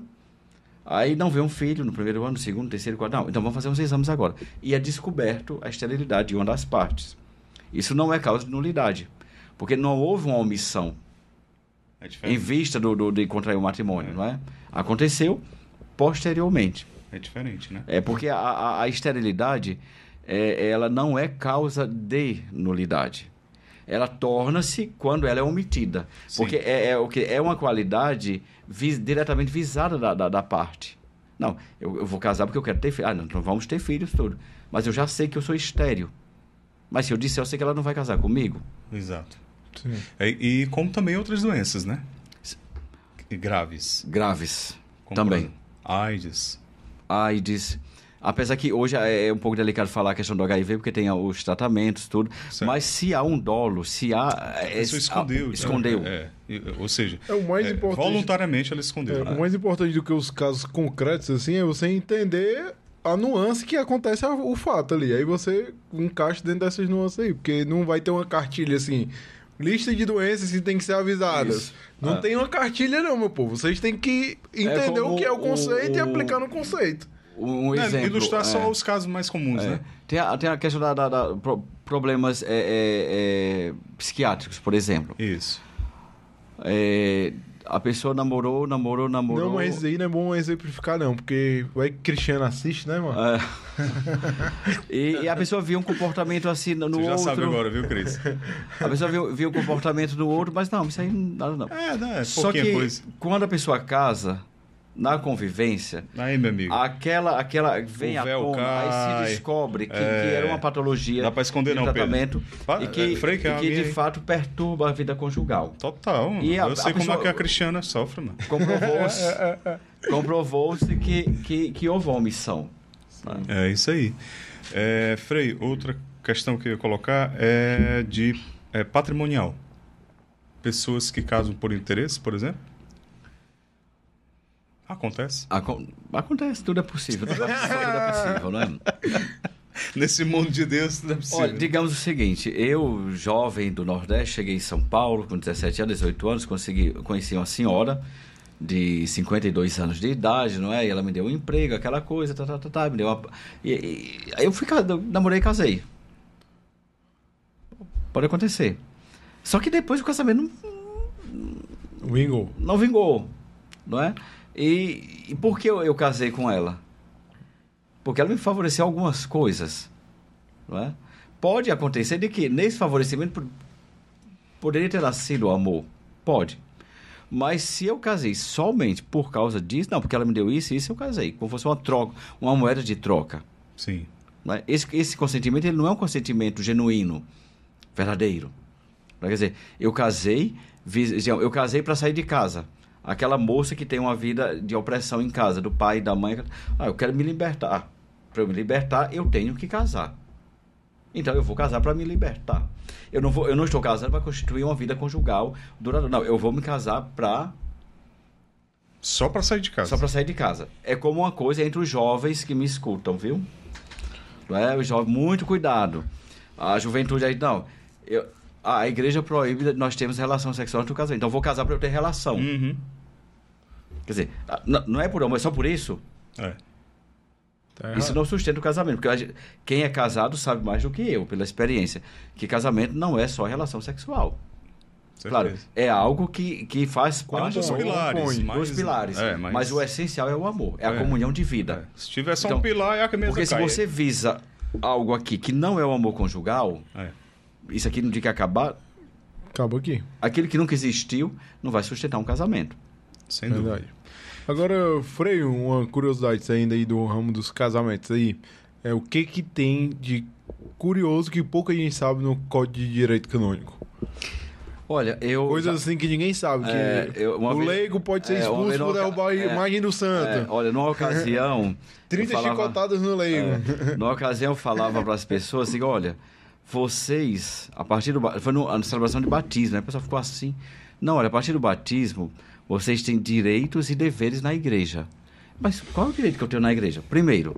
aí não vê um filho no primeiro ano, segundo, terceiro, quarto. Não, então vamos fazer uns exames agora. E é descoberto a esterilidade de uma das partes. Isso não é causa de nulidade, porque não houve uma omissão é em vista do, do, de contrair o matrimônio, é. não é? Aconteceu posteriormente. É diferente, né? É porque a, a, a esterilidade, é, ela não é causa de nulidade ela torna-se quando ela é omitida. Sim. Porque é, é, o que, é uma qualidade vis, diretamente visada da, da, da parte. Não, eu, eu, vou casar porque eu quero ter filhos. Ah, não, não vamos ter filhos tudo Mas eu já sei que eu sou estéreo. Mas se eu disser, eu sei que ela não vai casar comigo. Exato. Sim. É, e, e como também outras doenças, né? Graves. Graves. Como também. AIDS. AIDS. Apesar que hoje é, é um pouco delicado falar a questão do HIV, porque tem os tratamentos, tudo. Certo. Mas se há um dolo, se há. A é, pessoa escondeu. A, né? escondeu. É, é, é, ou seja, é o mais importante, voluntariamente ela escondeu. o mais importante do que os casos concretos, assim, é você entender a nuance que acontece o fato ali. Aí você encaixa dentro dessas nuances aí, porque não vai ter uma cartilha assim. Lista de doenças que tem que ser avisadas. Isso. Não ah. tem uma cartilha, não, meu povo. Vocês têm que entender é o que é o conceito o... e aplicar no conceito. Um, exemplo. Ilustrar só é. os casos mais comuns, é. né? Tem a, tem a questão da, da, da problemas é, psiquiátricos, por exemplo. Isso. É, a pessoa namorou, namorou, namorou. Não, mas aí não é bom exemplificar, não, porque vai que Cristiano assiste, né, mano? É. <laughs> e, e, a pessoa viu um comportamento assim no outro. Você já outro. sabe agora, viu, Cris? A pessoa viu, viu um comportamento no outro, mas não, isso aí nada não. É, né? Só que coisa. quando a pessoa casa, na convivência, aí, meu amigo, aquela, aquela vem à tona, aí se descobre que, é... que era uma patologia Dá para esconder, não, tratamento Pedro. e que, é, Frank, e é que de fato perturba a vida conjugal. Total. E a, eu sei a como é pessoa, é que a Cristiana sofre, mano. Comprovou-se <laughs> comprovou que, que, que houve omissão. Né? É isso aí. É, Frei, outra questão que eu ia colocar é de é, patrimonial. Pessoas que casam por interesse, por exemplo, Acontece. acontece, tudo é possível. tudo é possível, é? <laughs> Né? Nesse mundo de Deus, tudo é possível. Olha, digamos o seguinte: eu, jovem do Nordeste, cheguei em São Paulo com 17 anos, 18 anos, consegui, conheci uma senhora de 52 anos de idade, não é? E ela me deu um emprego, aquela coisa, tá, tá, tá, tá me deu uma... e, e, aí eu fui, namorei e casei. Pode acontecer. Só que depois o casamento não... Vingou. Não vingou, não é? E, e por que eu, eu, casei com ela? Porque ela me favoreceu algumas coisas. É? Pode acontecer de que nesse favorecimento poderia ter nascido o amor. Pode. Mas se eu casei somente por causa disso, não, porque ela me deu isso e isso, eu casei. Como fosse uma troca, uma moeda de troca. Sim. É? Esse, esse consentimento ele não é um consentimento genuíno, verdadeiro. Quer dizer, eu casei, eu casei para sair de casa aquela moça que tem uma vida de opressão em casa, do pai e da mãe. Ah, eu quero me libertar. Para eu me libertar, eu tenho que casar. Então eu vou casar para me libertar. Eu não vou, eu não estou casando para constituir uma vida conjugal duradoura. Não, eu vou me casar para só para sair de casa. Só para sair de casa. É como uma coisa entre os jovens que me escutam, viu? não É, jovens muito cuidado. A juventude aí não. Eu, a igreja proíbe nós temos relação sexual no casamento. Então vou casar para eu ter relação. Uhum. Quer dizer, não é por amor, é só por isso? É. Tá isso não sustenta o casamento, porque gente, quem é casado sabe mais do que eu, pela experiência, que casamento não é só relação sexual. Certeza. Claro, é algo que, que faz parte dos pilares, dois pilares é, mas... mas... o essencial é o amor, é, é. a comunhão de vida. É. Se tiver só então, um pilar, é a mesma Porque cai. se você visa algo aqui que não é o amor conjugal, é isso aqui não tinha que acabar. Acabou aqui. Aquele que nunca existiu não vai sustentar um casamento. Sem Verdade. dúvida. Agora, freio uma curiosidade ainda aí do ramo dos casamentos aí. É, o que que tem de curioso que pouca gente sabe no Código de Direito Canônico? Olha, eu. Coisas assim que ninguém sabe. Que é, eu, o vez, leigo pode ser é, expulso é, por derrubar é, a imagem do santo. É, olha, numa ocasião. 30 <laughs> falava, chicotadas no leigo. É, numa ocasião eu falava para as pessoas assim: olha, vocês, a partir do foi no, na celebração de batismo, né? a pessoa ficou assim. Não, olha, a partir do batismo, vocês têm direitos e deveres na igreja. Mas qual é o direito que eu tenho na igreja? Primeiro,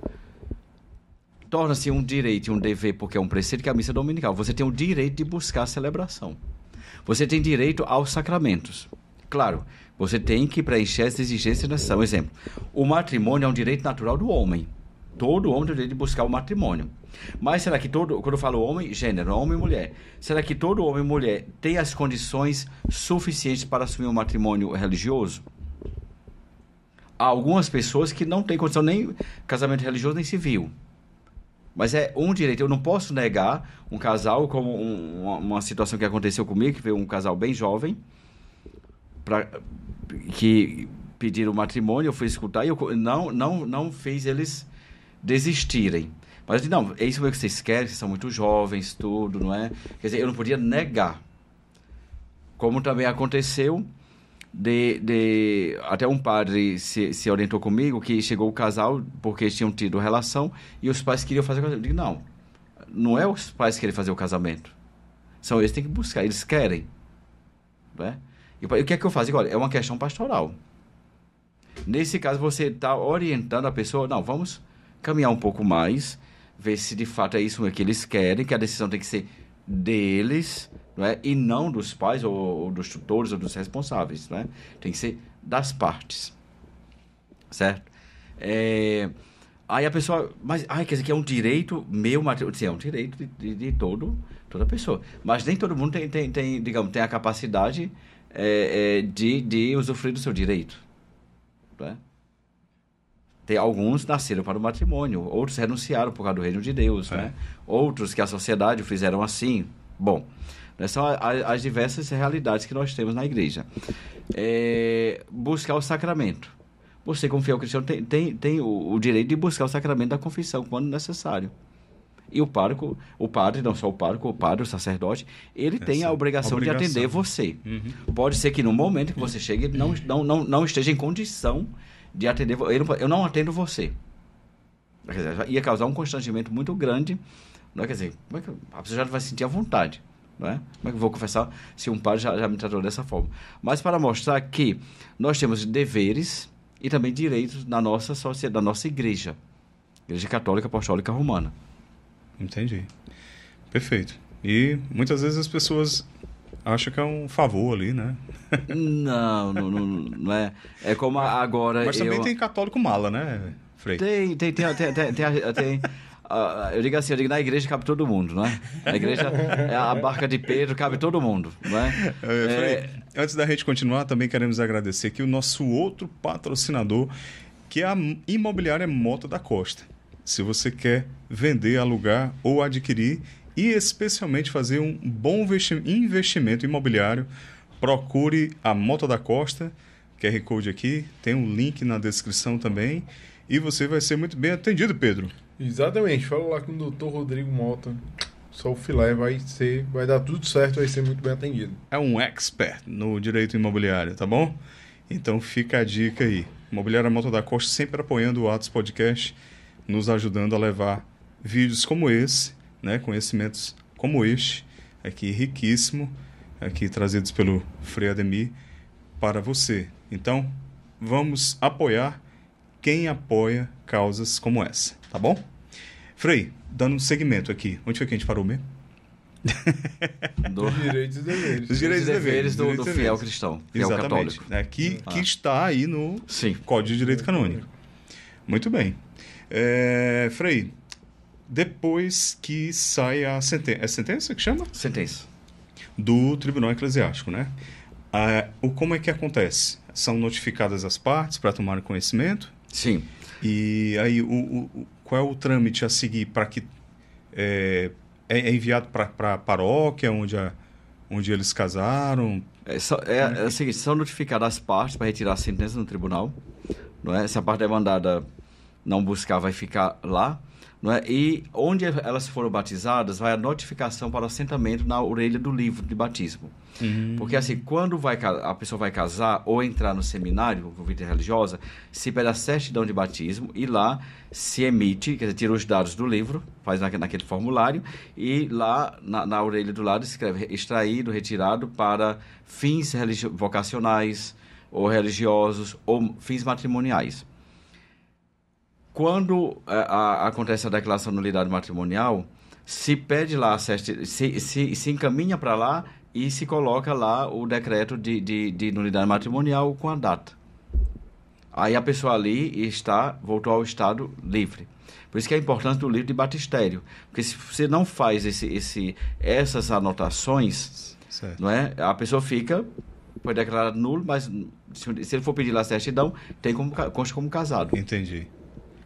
torna-se um direito e um dever, porque é um preceito que é a missa dominical. Você tem o direito de buscar a celebração. Você tem direito aos sacramentos. Claro, você tem que preencher as exigências necessárias. Um exemplo, o matrimônio é um direito natural do homem. Todo homem tem o direito de buscar o matrimônio. Mas será que todo, quando eu falo homem, gênero, homem e mulher, será que todo homem e mulher tem as condições suficientes para assumir um matrimônio religioso? Há algumas pessoas que não têm condição nem casamento religioso nem civil. Mas é um direito. Eu não posso negar um casal, como um, uma, situação que aconteceu comigo, que veio um casal bem jovem, pra, que pediram matrimônio, eu fui escutar e eu não, não, não fez eles desistirem. Mas não, é isso que vocês querem, vocês são muito jovens, tudo, não é? Quer dizer, eu não podia negar. Como também aconteceu de, de até um padre se, se orientou comigo que chegou o casal porque eles tinham tido relação e os pais queriam fazer o casamento. Eu digo, não, não é os pais que querem fazer o casamento. São eles que têm que buscar, eles querem. Né? E o que é que eu faço? Digo, olha, é uma questão pastoral. Nesse caso, você está orientando a pessoa, não, vamos caminhar um pouco mais ver se de fato é isso que eles querem, que a decisão tem que ser deles, não é? E não dos pais ou, ou dos tutores ou dos responsáveis, não é? Tem que ser das partes, certo? É... Aí a pessoa, mas, ai, quer dizer que é um direito meu, é um direito de, de, de todo, toda pessoa. Mas nem todo mundo tem, tem, tem digamos, tem a capacidade é, é, de, de usufruir do seu direito, não é? Tem, alguns nasceram para o matrimônio, outros renunciaram por causa do reino de Deus, é. né? Outros que a sociedade fizeram assim. Bom, né, são as diversas realidades que nós temos na igreja. É, buscar o sacramento. Você, como fiel cristão, tem, tem, tem o, o, direito de buscar o sacramento da confissão quando necessário. E o parco, o padre, não só o parco, o padre, o sacerdote, ele Essa tem a obrigação, obrigação, de atender você. Uhum. Pode ser que no momento que você chegue, não, uhum. não, não, não esteja em condição de atender. Eu não atendo você. Quer dizer, ia causar um constrangimento muito grande. Não é? Quer dizer, como é que a pessoa já vai sentir à vontade. Não é? Como é que eu vou confessar se um padre já, já me tratou dessa forma? Mas para mostrar que nós temos deveres e também direitos na nossa sociedade, na nossa igreja. Igreja Católica Apostólica Romana. Entendi. Perfeito. E muitas vezes as pessoas acha que é um favor ali, né? não, não, não, não é. É como agora. Mas também eu... tem católico mala, né, Frei? Tem, tem, tem, tem, tem, tem, tem uh, eu digo assim, eu digo, na igreja cabe todo mundo, não é? Na igreja, é a barca de Pedro cabe todo mundo, não é? É, Eu, Frei, é... antes da gente continuar, também queremos agradecer aqui o nosso outro patrocinador, que é a Imobiliária Moto da Costa. Se você quer vender, alugar ou adquirir e especialmente fazer um bom investimento imobiliário, procure a Mota da Costa, QR Code aqui, tem um link na descrição também, e você vai ser muito bem atendido, Pedro. Exatamente, fala lá com o doutor Rodrigo Mota, só o filé vai ser, vai dar tudo certo, vai ser muito bem atendido. É um expert no direito imobiliário, tá bom? Então fica a dica aí. Imobiliária Mota da Costa sempre apoiando o Atos Podcast, nos ajudando a levar vídeos como esse né, conhecimentos como este, aqui riquíssimo, aqui trazidos pelo Frei Ademir para você. Então, vamos apoiar quem apoia causas como essa, tá bom? Frei, dando um segmento aqui, onde foi que a gente parou mesmo? do... direitos e deveres. Os direitos e deveres, do, do, fiel cristão, fiel Exatamente. católico. É, hum. que, ah. que está aí no Sim. Código de Direito Canônico. Muito bem. É, Frei, depois que sai a sentença. É sentença que chama? Sentença. Do Tribunal Eclesiástico, né? Ah, o, como é que acontece? São notificadas as partes para tomar conhecimento? Sim. E aí, o, o, qual é o trâmite a seguir para que. É, é, é enviado para a paróquia, onde, a, onde eles casaram? É, só, é, é o seguinte: são notificadas as partes para retirar a sentença no tribunal. Não é? Se a parte demandada não buscar, vai ficar lá não é? E onde elas foram batizadas, vai a notificação para o assentamento na orelha do livro de batismo. Uhum. Porque assim, quando vai, a pessoa vai casar ou entrar no seminário, convite religiosa, se pede a certidão de batismo e lá se emite, quer dizer, tira os dados do livro, faz naquele formulário, e lá na, na orelha do lado escreve extraído, retirado para fins religio- vocacionais ou religiosos ou fins matrimoniais quando é, a, acontece a declaração de nulidade matrimonial, se pede lá, se, se, se encaminha para lá e se coloca lá o decreto de, de, de, nulidade matrimonial com a data. Aí a pessoa ali está, voltou ao estado livre. Por isso que é importante o livro de batistério. Porque se você não faz esse, esse, essas anotações, certo. não é? a pessoa fica, foi declarada nulo, mas se, se ele for pedir lá a certidão, tem como, consta como casado. Entendi.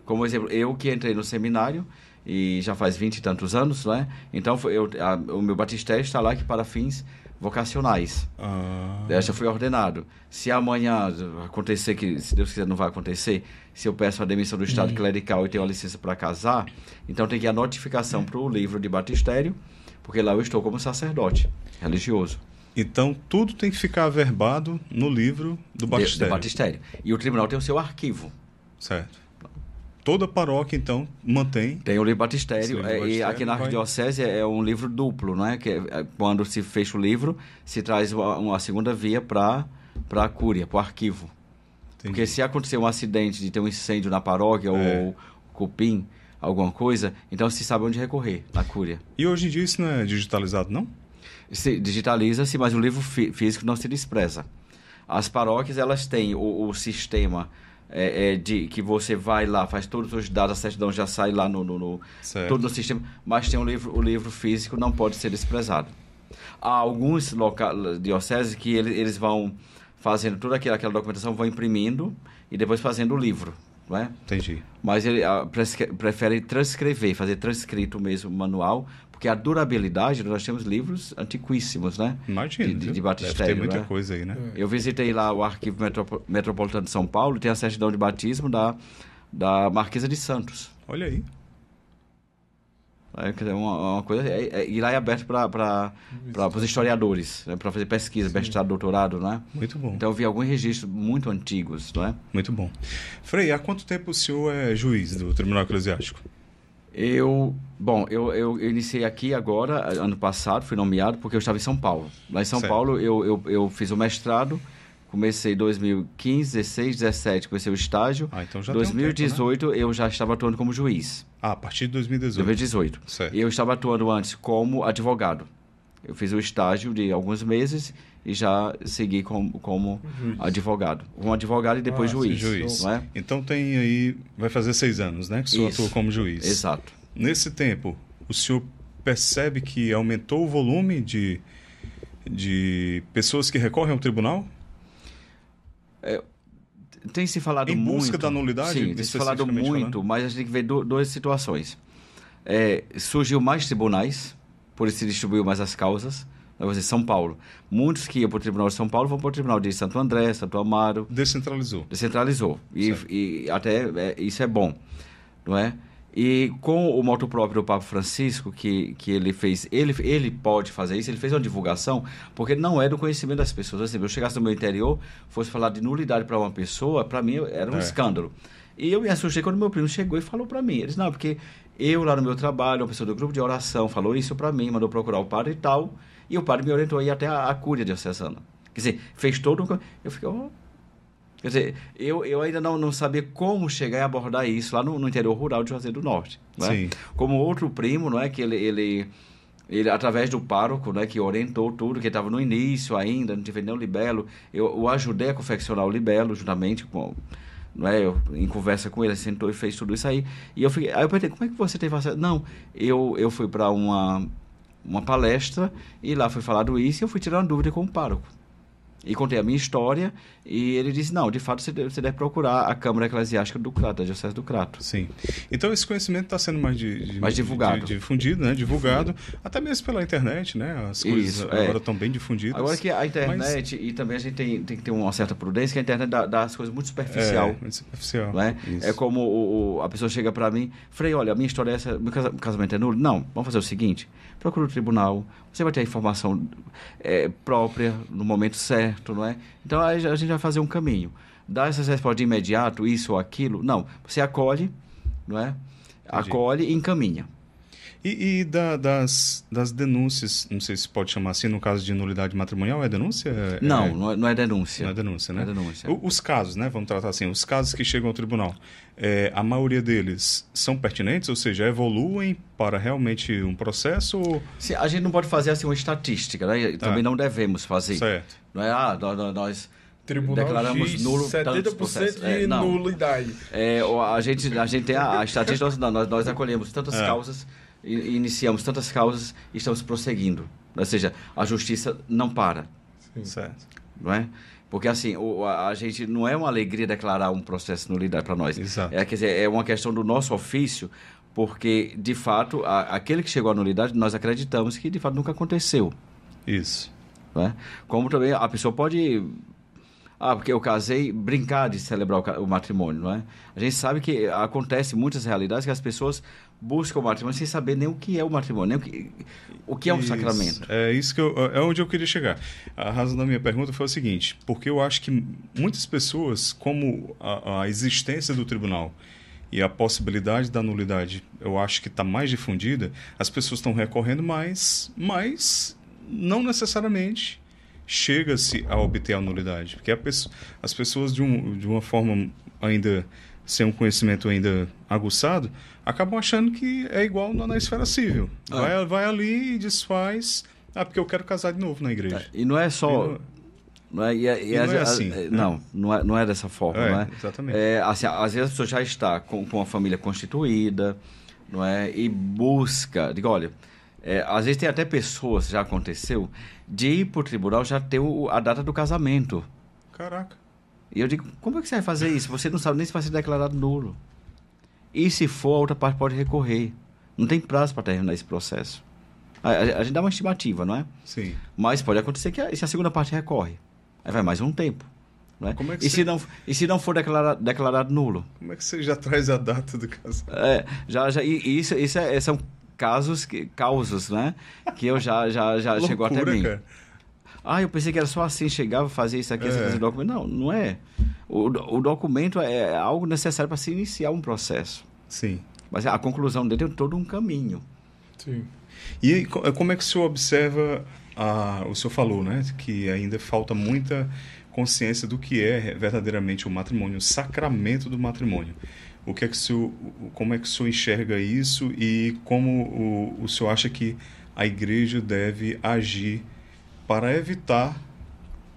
Como exemplo, eu que entrei no seminário e já faz vinte e tantos anos, né? Então eu, a, o meu batistério está lá que para fins vocacionais. Ah. já fui ordenado. Se amanhã acontecer que, se Deus quiser, não vai acontecer, se eu peço a demissão do estado uhum. clerical é e tenho a licença para casar, então tem que ir a notificação uhum. para o livro de batistério, porque lá eu estou como sacerdote religioso. Então, tudo tem que ficar averbado no livro do batistério. Do, do batistério. E o tribunal tem o seu arquivo. Certo toda paróquia, então, mantém. Tem o livro batistério. É, e aqui na Arquidiocese é, é um livro duplo, né? Que é, é, quando se fecha o livro, se traz uma, uma segunda via para a cúria, para o arquivo. Entendi. Porque se acontecer um acidente de ter um incêndio na paróquia é. ou cupim, alguma coisa, então se sabe onde recorrer na cúria. E hoje em dia isso não é digitalizado, não? Se digitaliza-se, mas o livro fí físico não se despreza. As paróquias, elas têm o, o sistema é, é, de que você vai lá, faz todos os dados, a certidão já sai lá no, no, no todo no sistema, mas tem o um livro, o livro físico não pode ser desprezado. Há alguns locais, dioceses que ele, eles vão fazendo toda aquela, aquela documentação, vão imprimindo e depois fazendo o livro. Né? Entendi. Mas ele a, ah, prefere transcrever, fazer transcrito mesmo manual, porque a durabilidade, nós temos livros antiquíssimos, né? Imagina. De, de, de Batistério. Tem muita né? coisa aí, né? Eu visitei lá o Arquivo Metropo Metropolitano de São Paulo tem a certidão de batismo da, da Marquesa de Santos. Olha aí. É uma, uma coisa. É, é, e lá é aberto para os historiadores, né? para fazer pesquisa, mestrado, doutorado, né? Muito bom. Então eu vi alguns registros muito antigos, não é? Muito bom. Frei, há quanto tempo o senhor é juiz do Tribunal Eclesiástico? Eu, bom, eu, eu, iniciei aqui agora, ano passado, fui nomeado porque eu estava em São Paulo. Lá em São certo. Paulo eu, eu, eu fiz o mestrado, comecei em 2015, 16, 17, comecei o estágio. Ah, então já 2018 um tempo, né? eu já estava atuando como juiz. Ah, a partir de 2018. 2018. Certo. Eu estava atuando antes como advogado. Eu fiz o estágio de alguns meses e já segui como, como juiz. advogado. Um advogado e depois ah, juiz. juiz. É? Então tem aí, vai fazer seis anos, né? Que o senhor atuou como juiz. Exato. Nesse tempo, o senhor percebe que aumentou o volume de, de pessoas que recorrem ao tribunal? É, tem se falado em muito. Em busca da nulidade? Sim, tem se falado muito, falando? mas a gente tem que ver do, duas situações. É, surgiu mais tribunais, por isso se distribuiu mais as causas dizer, São Paulo. Muitos que iam para o Tribunal de São Paulo vão para o Tribunal de Santo André, Santo Amaro. Descentralizou. Descentralizou. E, e até é, isso é bom, não é? E com o moto próprio do Papa Francisco, que, que ele fez, ele, ele pode fazer isso, ele fez uma divulgação, porque não é do conhecimento das pessoas. Assim, eu chegasse no meu interior, fosse falar de nulidade para uma pessoa, para mim era um é. escândalo. E eu me assustei quando meu primo chegou e falou para mim. Ele disse, não, porque eu lá no meu trabalho, uma pessoa do grupo de oração falou isso para mim, mandou procurar o padre e tal. E o padre me orientou aí até a, a cúria diocesana. Quer dizer, fez todo um. Eu fiquei. Oh. Quer dizer, eu, eu ainda não, não sabia como chegar e abordar isso lá no, no interior rural de Juazeiro do Norte. Né? Como outro primo, não é? Que ele, ele, ele através do pároco, né? Que orientou tudo, que estava no início ainda, não tinha nem o libelo. Eu o ajudei a confeccionar o libelo, juntamente com... Não é? eu, em conversa com ele, sentou e fez tudo isso aí. E eu fiquei, aí eu perguntei, como é que você teve acesso? Não, eu, eu fui para uma uma palestra e lá foi falado isso e eu fui tirar uma dúvida com o pároco e contei a minha história e ele disse não de fato você deve, você deve procurar a câmara eclesiástica do Crato da diocese do Crato sim então esse conhecimento está sendo mais de, de mais divulgado de, difundido né divulgado Sim. até mesmo pela internet né as coisas Isso, é. agora é. estão bem difundidas agora que a internet mas... e também a gente tem, tem que ter uma certa prudência que a internet dá, dá as coisas muito superficial é, muito superficial né? é como o, o, a pessoa chega para mim Frei olha a minha história é essa meu casamento é nulo não vamos fazer o seguinte procura o tribunal você vai ter a informação é, própria no momento certo certo, não é? Então a gente vai fazer um caminho. Dar essas respostas de imediato, isso ou aquilo, não. Você acolhe, não é? Entendi. Acolhe e encaminha. E, e da, das, das denúncias, não sei se pode chamar assim, no caso de nulidade matrimonial, é denúncia? É, é não, é... Não, é, não é denúncia. Não é denúncia, né? É denúncia. O, os casos, né? Vamos tratar assim, os casos que chegam ao tribunal, é, a maioria deles são pertinentes, ou seja, evoluem para realmente um processo? Sim, a gente não pode fazer assim uma estatística, né? Tá. Também não devemos fazer. Certo. Não é, ah, nós, nós Tribunal declaramos X, nulo 70% de é, não. nulidade. É, a gente, a gente tem a, a estatística, nós, nós acolhemos tantas é. causas, e iniciamos tantas causas e estamos prosseguindo. Ou seja, a justiça não para. Sim. Certo. Não é? Porque assim, o, a, a, gente não é uma alegria declarar um processo de nulidade para nós. Exato. É, quer dizer, é uma questão do nosso ofício, porque de fato, a, aquele que chegou à nulidade, nós acreditamos que de fato nunca aconteceu. Isso. Né? Como também a pessoa pode ah, porque eu casei, brincar de celebrar o, matrimônio, não é? A gente sabe que acontece muitas realidades que as pessoas buscam o matrimônio sem saber nem o que é o matrimônio, nem o que, o que é um isso, sacramento. É isso que eu, é, é onde eu queria chegar. A razão da minha pergunta foi o seguinte, porque eu acho que muitas pessoas, como a, a existência do tribunal e a possibilidade da nulidade, eu acho que está mais difundida, as pessoas estão recorrendo mais, mais não necessariamente chega-se a obter a nulidade, porque a pessoa, as pessoas de, um, de uma forma ainda sem um conhecimento ainda aguçado, acabam achando que é igual na, esfera civil. Ah. Vai, vai ali e desfaz, ah, porque eu quero casar de novo na igreja. É, e não é só... Não é, e, é, e, e não é assim. A, né? não, não é, não é dessa forma, é, não é? Exatamente. É, assim, às vezes a pessoa já está com, com a família constituída, não é? E busca, diga olha, é, às vezes tem até pessoas, já aconteceu, de ir pro tribunal já ter o, a data do casamento. Caraca. E eu digo, como é que você vai fazer isso? Você não sabe nem se vai ser declarado nulo. E se for, a outra parte pode recorrer. Não tem prazo para terminar esse processo. A, a, a, gente dá uma estimativa, não é? Sim. Mas pode acontecer que a, se a segunda parte recorre. Aí vai mais um tempo. Né? Como é que e, você... se não, e se não for declarado, declarado nulo? Como é que você já traz a data do casamento? É, já, já, e isso, isso é, são casos que, causos, né? Que eu já, já, já <laughs> chegou até mim. Cara. Ah, eu pensei que era só assim, chegava, fazer isso aqui, é. esse documento. Não, não é. O, o documento é algo necessário para se iniciar um processo. Sim. Mas a conclusão dele é todo um caminho. Sim. E como é que o senhor observa, a, o senhor falou, né, que ainda falta muita consciência do que é verdadeiramente o matrimônio, o sacramento do matrimônio. O que é que o senhor, como é que o senhor enxerga isso e como o, o senhor acha que a igreja deve agir para evitar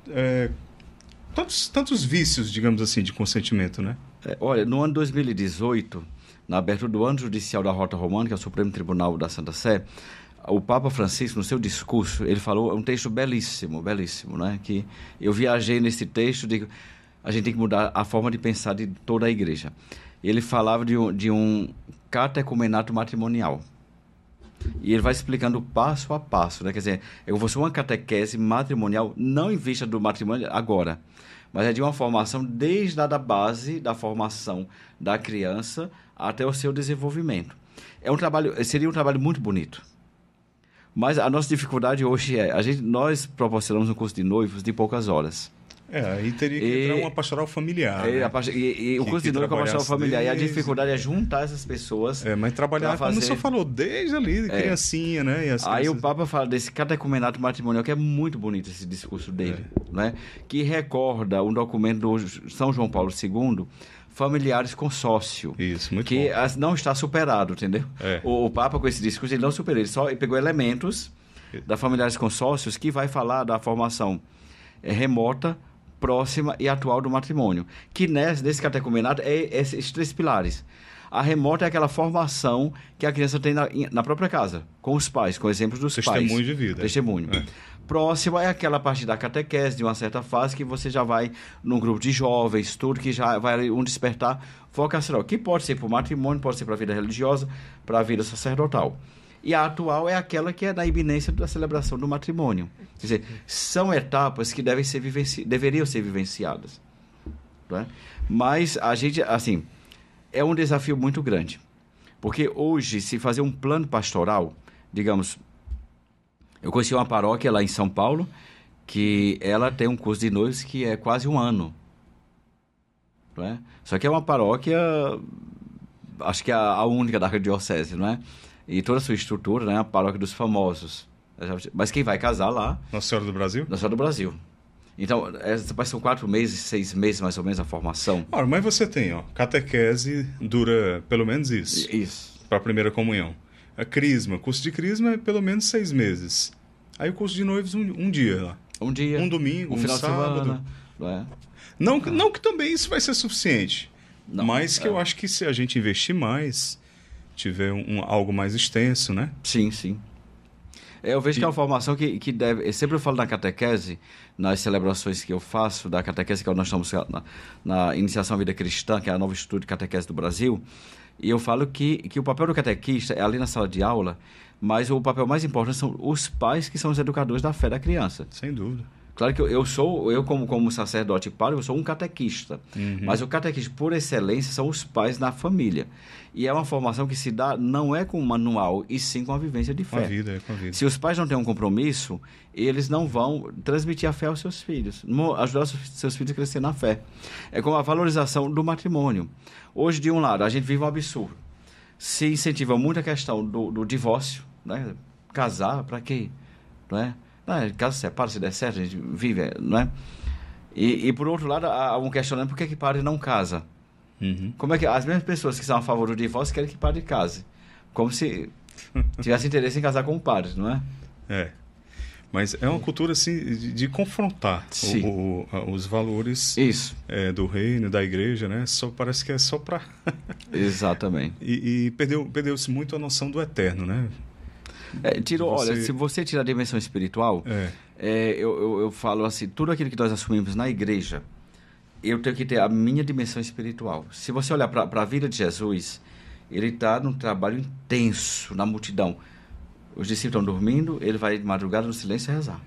é, tantos, tantos vícios, digamos assim, de consentimento, né? É, olha, no ano 2018, na abertura do ano judicial da Rota Romana, que é o Supremo Tribunal da Santa Sé, o Papa Francisco, no seu discurso, ele falou um texto belíssimo, belíssimo, né? Que eu viajei nesse texto, digo, a gente tem que mudar a forma de pensar de toda a igreja ele falava de um, de um catecumenato matrimonial. E ele vai explicando passo a passo, né? Quer dizer, eu vou ser uma catequese matrimonial, não em vista do matrimônio agora, mas é de uma formação desde a da base da formação da criança até o seu desenvolvimento. É um trabalho, seria um trabalho muito bonito. Mas a nossa dificuldade hoje é, a gente, nós proporcionamos um curso de noivos de poucas horas. É, aí teria que e, entrar uma pastoral familiar. E, né? a, e, e o curso de dinâmico com a pastoral familiar. Desde... E a dificuldade é juntar essas pessoas. É, mas trabalhar, fazer... É como o senhor falou, desde ali, é. criancinha, né? aí crianças... o Papa fala desse catecumenato matrimonial, que é muito bonito esse discurso dele, é. né? Que recorda um documento do São João Paulo II, familiares com sócio. Isso, muito que bom. não está superado, entendeu? É. O, o, Papa, com esse discurso, ele não superou, ele só pegou elementos da familiares com sócios que vai falar da formação é, remota próxima e atual do matrimônio, que nesse, nesse catecumenato é esses três pilares. A remota é aquela formação que a criança tem na, na própria casa, com os pais, com exemplos dos Testemunho pais. Testemunho de vida. Testemunho. É. Próxima é aquela parte da catequese, de uma certa fase, que você já vai num grupo de jovens, tudo, que já vai um despertar vocacional, que pode ser para o matrimônio, pode ser para a vida religiosa, para a vida sacerdotal e a atual é aquela que é da iminência da celebração do matrimônio. Quer dizer, são etapas que devem ser vivenci... deveriam ser vivenciadas. Né? Mas a gente, assim, é um desafio muito grande. Porque hoje, se fazer um plano pastoral, digamos, eu conheci uma paróquia lá em São Paulo, que ela tem um curso de noivos que é quase um ano. Né? Só que é uma paróquia, acho que é a única da diocese, não é? e toda a sua estrutura, né? A paróquia dos famosos. Mas quem vai casar lá? Nossa Senhora do Brasil? Nossa Senhora do Brasil. Então, são quatro meses, seis meses mais ou menos a formação. Ora, mas você tem, ó, catequese dura pelo menos isso. Isso. Para a primeira comunhão. A crisma, curso de crisma é pelo menos seis meses. Aí o curso de noivos um, um dia lá. Um dia. Um domingo, um, um sábado. Semana, né? é? Não, ah. não que também isso vai ser suficiente. Não, mas que é. eu acho que se a gente investir mais, tiver um, algo mais extenso, né? Sim, sim. Eu vejo que é uma formação que, que deve. Eu sempre falo na catequese, nas celebrações que eu faço, da catequese que nós estamos na, na Iniciação à Vida Cristã, que é a nova estudo de catequese do Brasil, e eu falo que, que o papel do catequista é ali na sala de aula, mas o papel mais importante são os pais que são os educadores da fé da criança. Sem dúvida. Claro que eu, eu, sou, eu como, como sacerdote padre, eu sou um catequista. Uhum. Mas o catequista, por excelência, são os pais na família. E é uma formação que se dá, não é com um manual, e sim com a vivência de fé. Com a vida, é com a vida. Se os pais não têm um compromisso, eles não vão transmitir a fé aos seus filhos, ajudar os seus filhos a crescer na fé. É como a valorização do matrimônio. Hoje, de um lado, a gente vive um absurdo. Se incentiva muito a questão do, do divórcio, né? Casar, para quê? Não é? Ah, caso separa, se der certo, a gente vive, não é? E, e por outro lado, há um questionamento por que, é que padre não casa? Uhum. Como é que as mesmas pessoas que são a favor do divórcio querem que padre case? Como se tivesse interesse em casar com o padre, não é? É. Mas é uma cultura assim de, de confrontar o, o, os valores é, do reino, da igreja, né? Só parece que é só para. Exatamente. <laughs> E, e perdeu perdeu-se muito a noção do eterno, né? É, você... Olha, se você tirar a dimensão espiritual, é. É, eu, eu, eu, falo assim, tudo aquilo que nós assumimos na igreja, eu tenho que ter a minha dimensão espiritual. Se você olhar para a vida de Jesus, ele está num trabalho intenso na multidão. Os discípulos estão dormindo, ele vai de madrugada no silêncio rezar.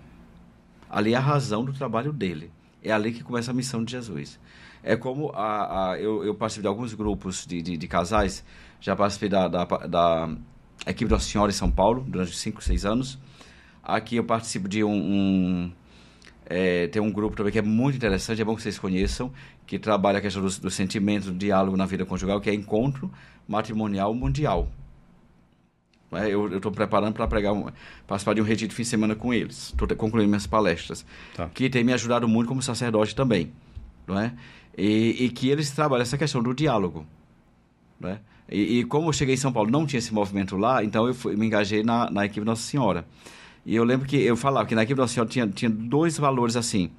Ali é a razão do trabalho dele. É ali que começa a missão de Jesus. É como a, a eu, eu participei de alguns grupos de, de, de casais, já participei da, da, da a equipe Nossa Senhora em São Paulo, durante 5, 6 anos. Aqui eu participo de um. um é, tem um grupo também que é muito interessante, é bom que vocês conheçam, que trabalha a questão dos do sentimentos, do diálogo na vida conjugal, que é Encontro Matrimonial Mundial. É? Eu estou preparando para pregar um, participar de um retiro de fim de semana com eles. Estou concluindo minhas palestras. Tá. Que tem me ajudado muito como sacerdote também. Não é? e, e que eles trabalham essa questão do diálogo. Não é? E, e, como eu cheguei em São Paulo, não tinha esse movimento lá, então eu fui, me engajei na, na equipe Nossa Senhora. E eu lembro que eu falava que na equipe Nossa Senhora tinha, tinha dois valores assim.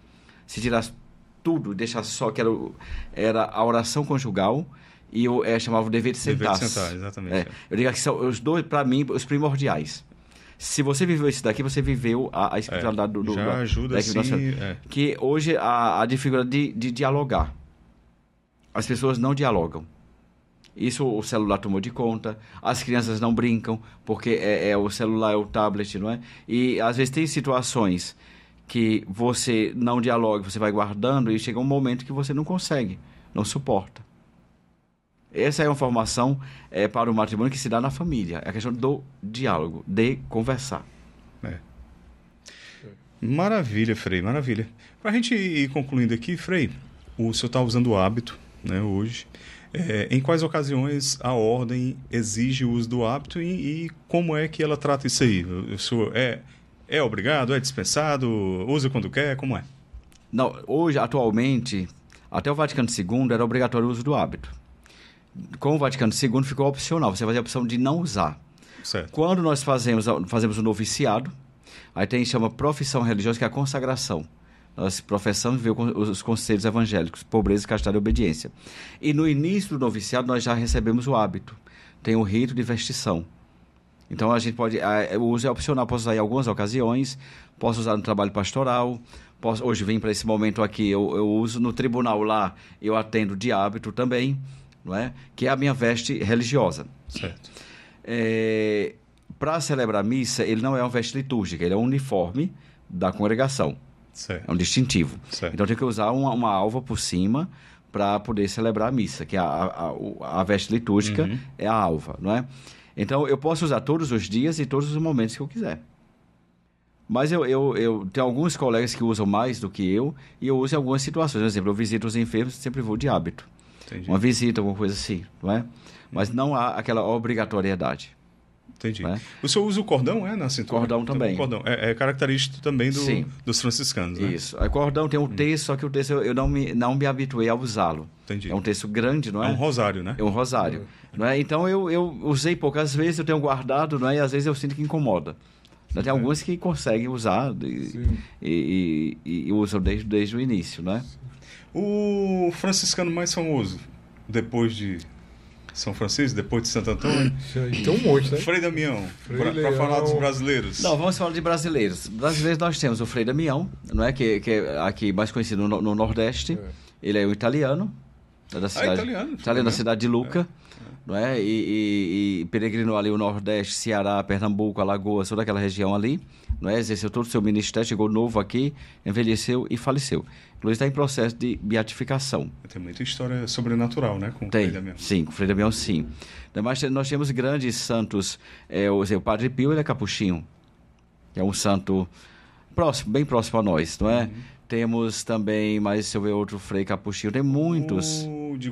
Se tirasse tudo, deixasse só, que era, era a oração conjugal e eu é, chamava o dever de sentar. Dever de sentar, exatamente. É, é, Eu digo que são os dois, para mim, os primordiais. Se você viveu isso daqui, você viveu a, a espiritualidade do, do. Já ajuda, sim. É. Que hoje a, a dificuldade de, de dialogar. As pessoas não dialogam. Isso o celular tomou de conta. As crianças não brincam, porque é, é o celular, é o tablet, não é? E às vezes tem situações que você não dialoga, você vai guardando e chega um momento que você não consegue, não suporta. Essa é uma formação é, para o matrimônio que se dá na família. É a questão do diálogo, de conversar. É. Maravilha, Frei, maravilha. Para a gente ir concluindo aqui, Frei, o senhor está usando o hábito né, hoje. É, em quais ocasiões a ordem exige o uso do hábito e, e como é que ela trata isso aí? O senhor é, é obrigado, é dispensado, usa quando quer, como é? Não, hoje, atualmente, até o Vaticano II era obrigatório o uso do hábito. Com o Vaticano II ficou opcional, você fazia a opção de não usar. Certo. Quando nós fazemos, fazemos o noviciado, aí tem chama profissão religiosa, que é a consagração nós professamos viver os conselhos evangélicos, pobreza, castidade e obediência. E no início do noviciado nós já recebemos o hábito, tem o rito de vestição. Então a gente pode, o uso é opcional, posso usar em algumas ocasiões, posso usar no trabalho pastoral, posso, hoje vim para esse momento aqui, eu, eu uso no tribunal lá, eu atendo de hábito também, não é? que é a minha veste religiosa. Certo. É, para celebrar a missa, ele não é uma veste litúrgica, ele é um uniforme da congregação. É um distintivo. Sim. Então tem que usar uma, uma alva por cima para poder celebrar a missa, que é a, a, a veste litúrgica uhum. é a alva, não é? Então eu posso usar todos os dias e todos os momentos que eu quiser. Mas eu, eu, eu tenho alguns colegas que usam mais do que eu e eu uso em algumas situações. Por exemplo, eu visito os enfermos, sempre vou de hábito. Entendi. Uma visita, alguma coisa assim, não é? Mas uhum. não há aquela obrigatoriedade. Entendi. Né? O senhor usa o cordão, é, na cintura? Cordão também. cordão. É, é característico também do, Sim. dos franciscanos, né? Isso. O cordão tem um texto, hum. só que o texto eu não me, não me habituei a usá-lo. Entendi. É um texto grande, não é? É um rosário, né? É um rosário. É. Não é? Então eu, eu usei poucas vezes eu tenho guardado, não é? E às vezes eu sinto que incomoda. Tem uhum. alguns que conseguem usar e, e, e, e, usam desde, desde o início, né? O franciscano mais famoso, depois de são Francisco, depois de Santo Antônio. Então um monte, né? Frei Damião, para falar dos brasileiros. Não, vamos falar de brasileiros. Brasileiros nós temos o Frei Damião, não é? Que, que é aqui mais conhecido no, no Nordeste. É. Ele é o italiano. É da ah, cidade, ah, italiano. Italiano da né? cidade de Luca. É não é? E, e, e, peregrinou ali o Nordeste, Ceará, Pernambuco, Alagoas, toda aquela região ali, não é? Exerceu todo o seu ministério, chegou novo aqui, envelheceu e faleceu. Inclusive está em processo de beatificação. Tem muita história sobrenatural, né? Com Tem, o Frei Damião. Sim, com o Frei Damião, sim. Mas nós temos grandes santos. É, o, o Padre Pio, ele é capuchinho. que É um santo próximo, bem próximo a nós, não é? Uhum. Temos também, mas se eu ver outro Frei Capuchinho, tem muitos. Uh, de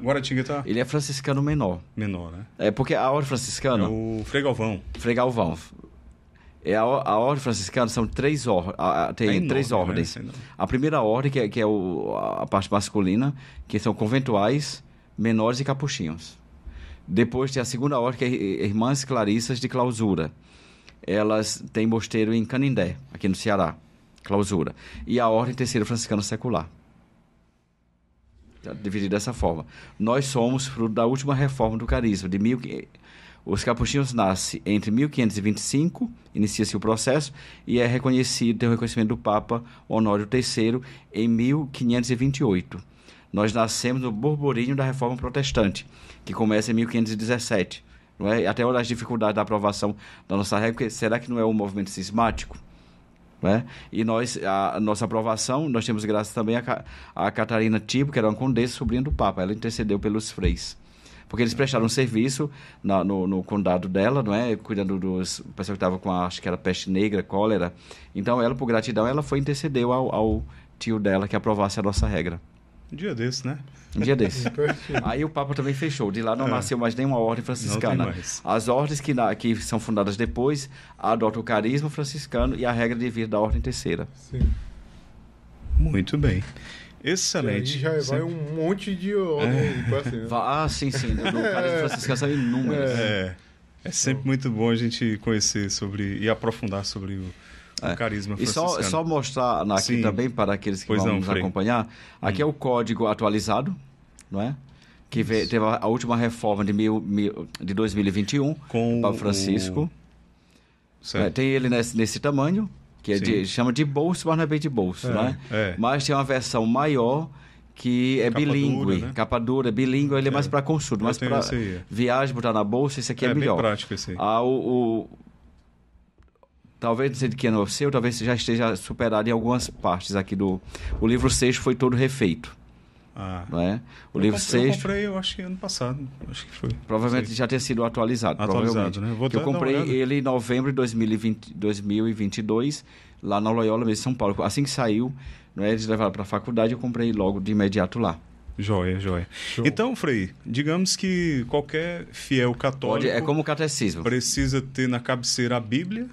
Guaratinguetá? Ele é franciscano menor. Menor, né? É porque a ordem franciscana. É o fregalvão fregalvão É a, a ordem franciscana são três, ordens tem é enorme, três né? ordens. Né? A primeira ordem, que é, que é o, a parte masculina, que são conventuais, menores e capuchinhos. Depois tem a segunda ordem, que é Irmãs Clarissas de Clausura. Elas têm mosteiro em Canindé, aqui no Ceará. Clausura. E a ordem terceira franciscana secular dividir dessa forma. Nós somos fruto da última reforma do carisma de mil os capuchinhos nascem entre 1525, inicia-se o processo e é reconhecido, tem o reconhecimento do Papa Honório III em 1528. Nós nascemos no burburinho da Reforma Protestante, que começa em 1517. Não é? Até olhar as dificuldades da aprovação da nossa época, será que não é um movimento cismático? Né? E nós, a, nossa aprovação, nós temos graças também a, a Catarina Tibo, que era uma condessa, sobrinha do Papa. Ela intercedeu pelos freis porque eles prestaram um serviço na, no, no, condado dela, não é? Cuidando dos pessoal que estava com a, acho que era peste negra, cólera. Então ela, por gratidão, ela foi intercedeu ao, ao tio dela que aprovasse a nossa regra. Um dia desse, né? Um dia desse. <laughs> Aí o Papa também fechou. De lá não é. nasceu mais nenhuma ordem franciscana. As ordens que, na, que são fundadas depois adotam o carisma franciscano e a regra de vida da ordem terceira. Sim. Muito bem. Excelente. E já vai um monte de ordem. É. Tipo assim, né? Ah, sim, sim. Do <laughs> carisma franciscano são inúmeros. É. É sempre muito bom a gente conhecer sobre e aprofundar sobre o é. carisma E só, só mostrar aqui Sim. também para aqueles que pois vão não, nos Frei. acompanhar, aqui é hum. é o código atualizado, não é? Que veio, teve a, última reforma de, mil, mil, de 2021 com o Francisco. O... É, tem ele nesse, nesse tamanho, que é de, chama de bolso, mas não é bem de bolso, né? Mas tem uma versão maior que é capa bilíngue, dura, né? capa dura, bilíngue, ele é, é mais para consulta, mas para viagem, botar na bolsa, esse aqui é, é melhor. É prático esse aí. Ah, o, o, Talvez não sei de que ano é seu, talvez já esteja superado em algumas partes aqui do. O livro sexto foi todo refeito. Ah, é O livro 6. sexto. Eu comprei, eu acho que ano passado. Acho que foi. Provavelmente já ter sido atualizado. Atualizado, né? Vou eu comprei ele em novembro de 2020, 2022, lá na Loyola, mesmo em São Paulo. Assim que saiu, é eles levaram para a faculdade, eu comprei logo de imediato lá. Joia, joia. Show. Então, Frei, digamos que qualquer fiel católico. Pode, é como o catecismo. Precisa ter na cabeceira a Bíblia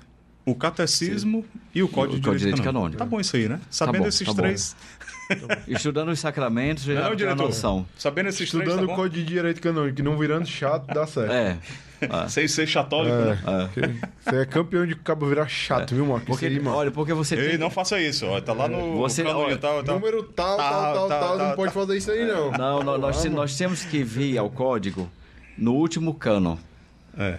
o Catecismo Sim. e o Código, o Código de Direito, Canônico. Tá bom isso aí, né? Tá Sabendo tá bom, esses tá três... Tá estudando os sacramentos já não, diretor, noção. Sabendo esses Estudando três, tá o Código de Direito Canônico que não virando chato, dá certo. É. Ah. <laughs> Sem ser chatólico, é, né? É. Você é campeão de cabo virar chato, é. viu, Marcos? Porque, aí, Olha, porque você Ei, tem... não faça isso, ó. Tá lá no você, olha, tal, tal. Número tal, tá, tal, tal, tal, Não pode fazer isso aí, não. Não, nós, nós temos que vir ao código no último cano. É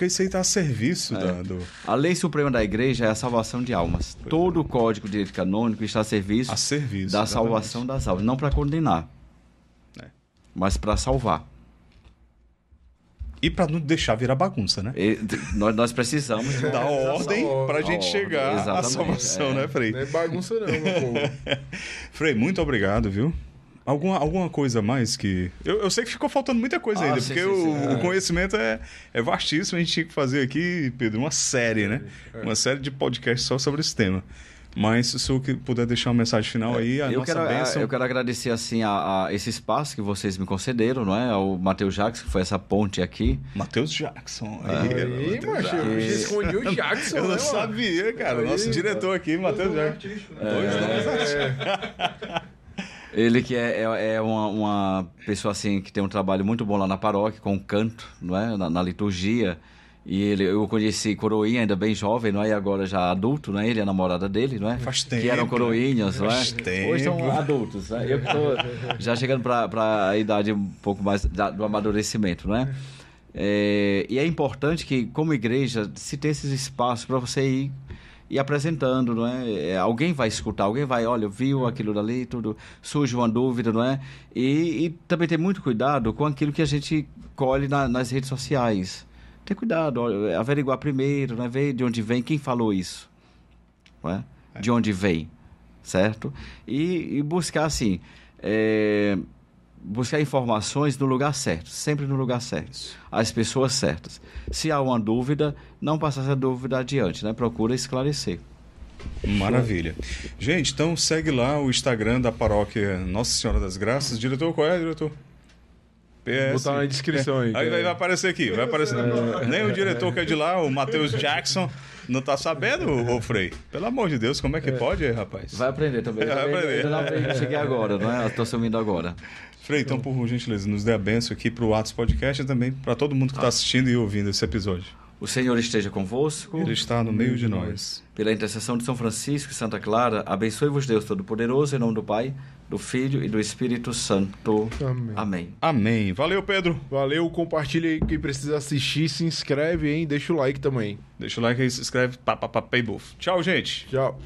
porque isso aí está a serviço é. da, do... A lei suprema da igreja é a salvação de almas. Pois é. Todo é. o código de direito canônico está a serviço, a serviço da exatamente. salvação das almas. Não para condenar, é. mas para salvar. E para não deixar virar bagunça, né? E, nós, nós, precisamos da <laughs> ordem para a gente chegar à salvação, é. né, Frei? Não é bagunça não, meu povo. <laughs> Frei, muito obrigado, viu? Alguma, alguma coisa mais que. Eu, eu sei que ficou faltando muita coisa ah, ainda, sim, porque sim, o, o, conhecimento é, é vastíssimo. A gente tinha que fazer aqui, Pedro, uma série, né? É. Uma série de podcasts só sobre esse tema. Mas se o que puder deixar uma mensagem final é, aí, a eu nossa quero, bênção. Eu quero agradecer assim a, a, esse espaço que vocês me concederam, não é? Ao Matheus Jackson, que foi essa ponte aqui. Matheus Jackson. É. Aí, aí macho, escondiu o Jackson. eu não né, sabia, cara. Aí, nosso diretor aqui, Matheus Jackson. É. Dois nomes artistas. <laughs> Ele que é, é, é uma, uma, pessoa assim que tem um trabalho muito bom lá na paróquia, com canto, não é? na, na liturgia. E ele, eu conheci Coroinha ainda bem jovem, não é? E agora já adulto, não é? Ele é a namorada dele, não é? Faz tempo. Que eram coroinhas, não é? Faz tempo. Hoje são adultos, né? Eu que estou já chegando para a idade um pouco mais da, do amadurecimento, não é? é? E é importante que, como igreja, se tenha esses espaços para você ir e apresentando, não é? é? Alguém vai escutar, alguém vai, olha, viu aquilo dali, tudo, surge uma dúvida, não é? E, e também ter muito cuidado com aquilo que a gente colhe na, nas redes sociais. Ter cuidado, averiguar primeiro, é? ver de onde vem, quem falou isso, não é? É. De onde vem, certo? E, e buscar, assim, é, buscar informações no lugar certo, sempre no lugar certo, as pessoas certas. Se há uma dúvida, não passar essa dúvida adiante, né? Procura esclarecer. Maravilha. Gente, então segue lá o Instagram da paróquia Nossa Senhora das Graças. Diretor, qual é, diretor? PS. Botar na descrição é. aí. Aí vai, vai é. aparecer aqui, vai aparecer. É. Nem o diretor que é de lá, o Matheus Jackson, não tá sabendo, ô Frei. Pelo amor de Deus, como é que é. pode, rapaz? Vai aprender também. vai aprender. É. cheguei agora, não é? Eu tô sumindo agora. Frei, então, por gentileza, nos dê a benção aqui pro Atos Podcast e também para todo mundo que está ah. assistindo e ouvindo esse episódio. O Senhor esteja convosco. Ele está no meio de nós. Pela intercessão de São Francisco e Santa Clara, abençoe-vos Deus Todo-Poderoso, em nome do Pai, do Filho e do Espírito Santo. Amém. Amém. Amém. Valeu, Pedro. Valeu. Compartilha aí quem precisa assistir. Se inscreve, hein? Deixa o like também. Deixa o like e se inscreve. Pá, pá, pá, pay, Tchau, gente. Tchau.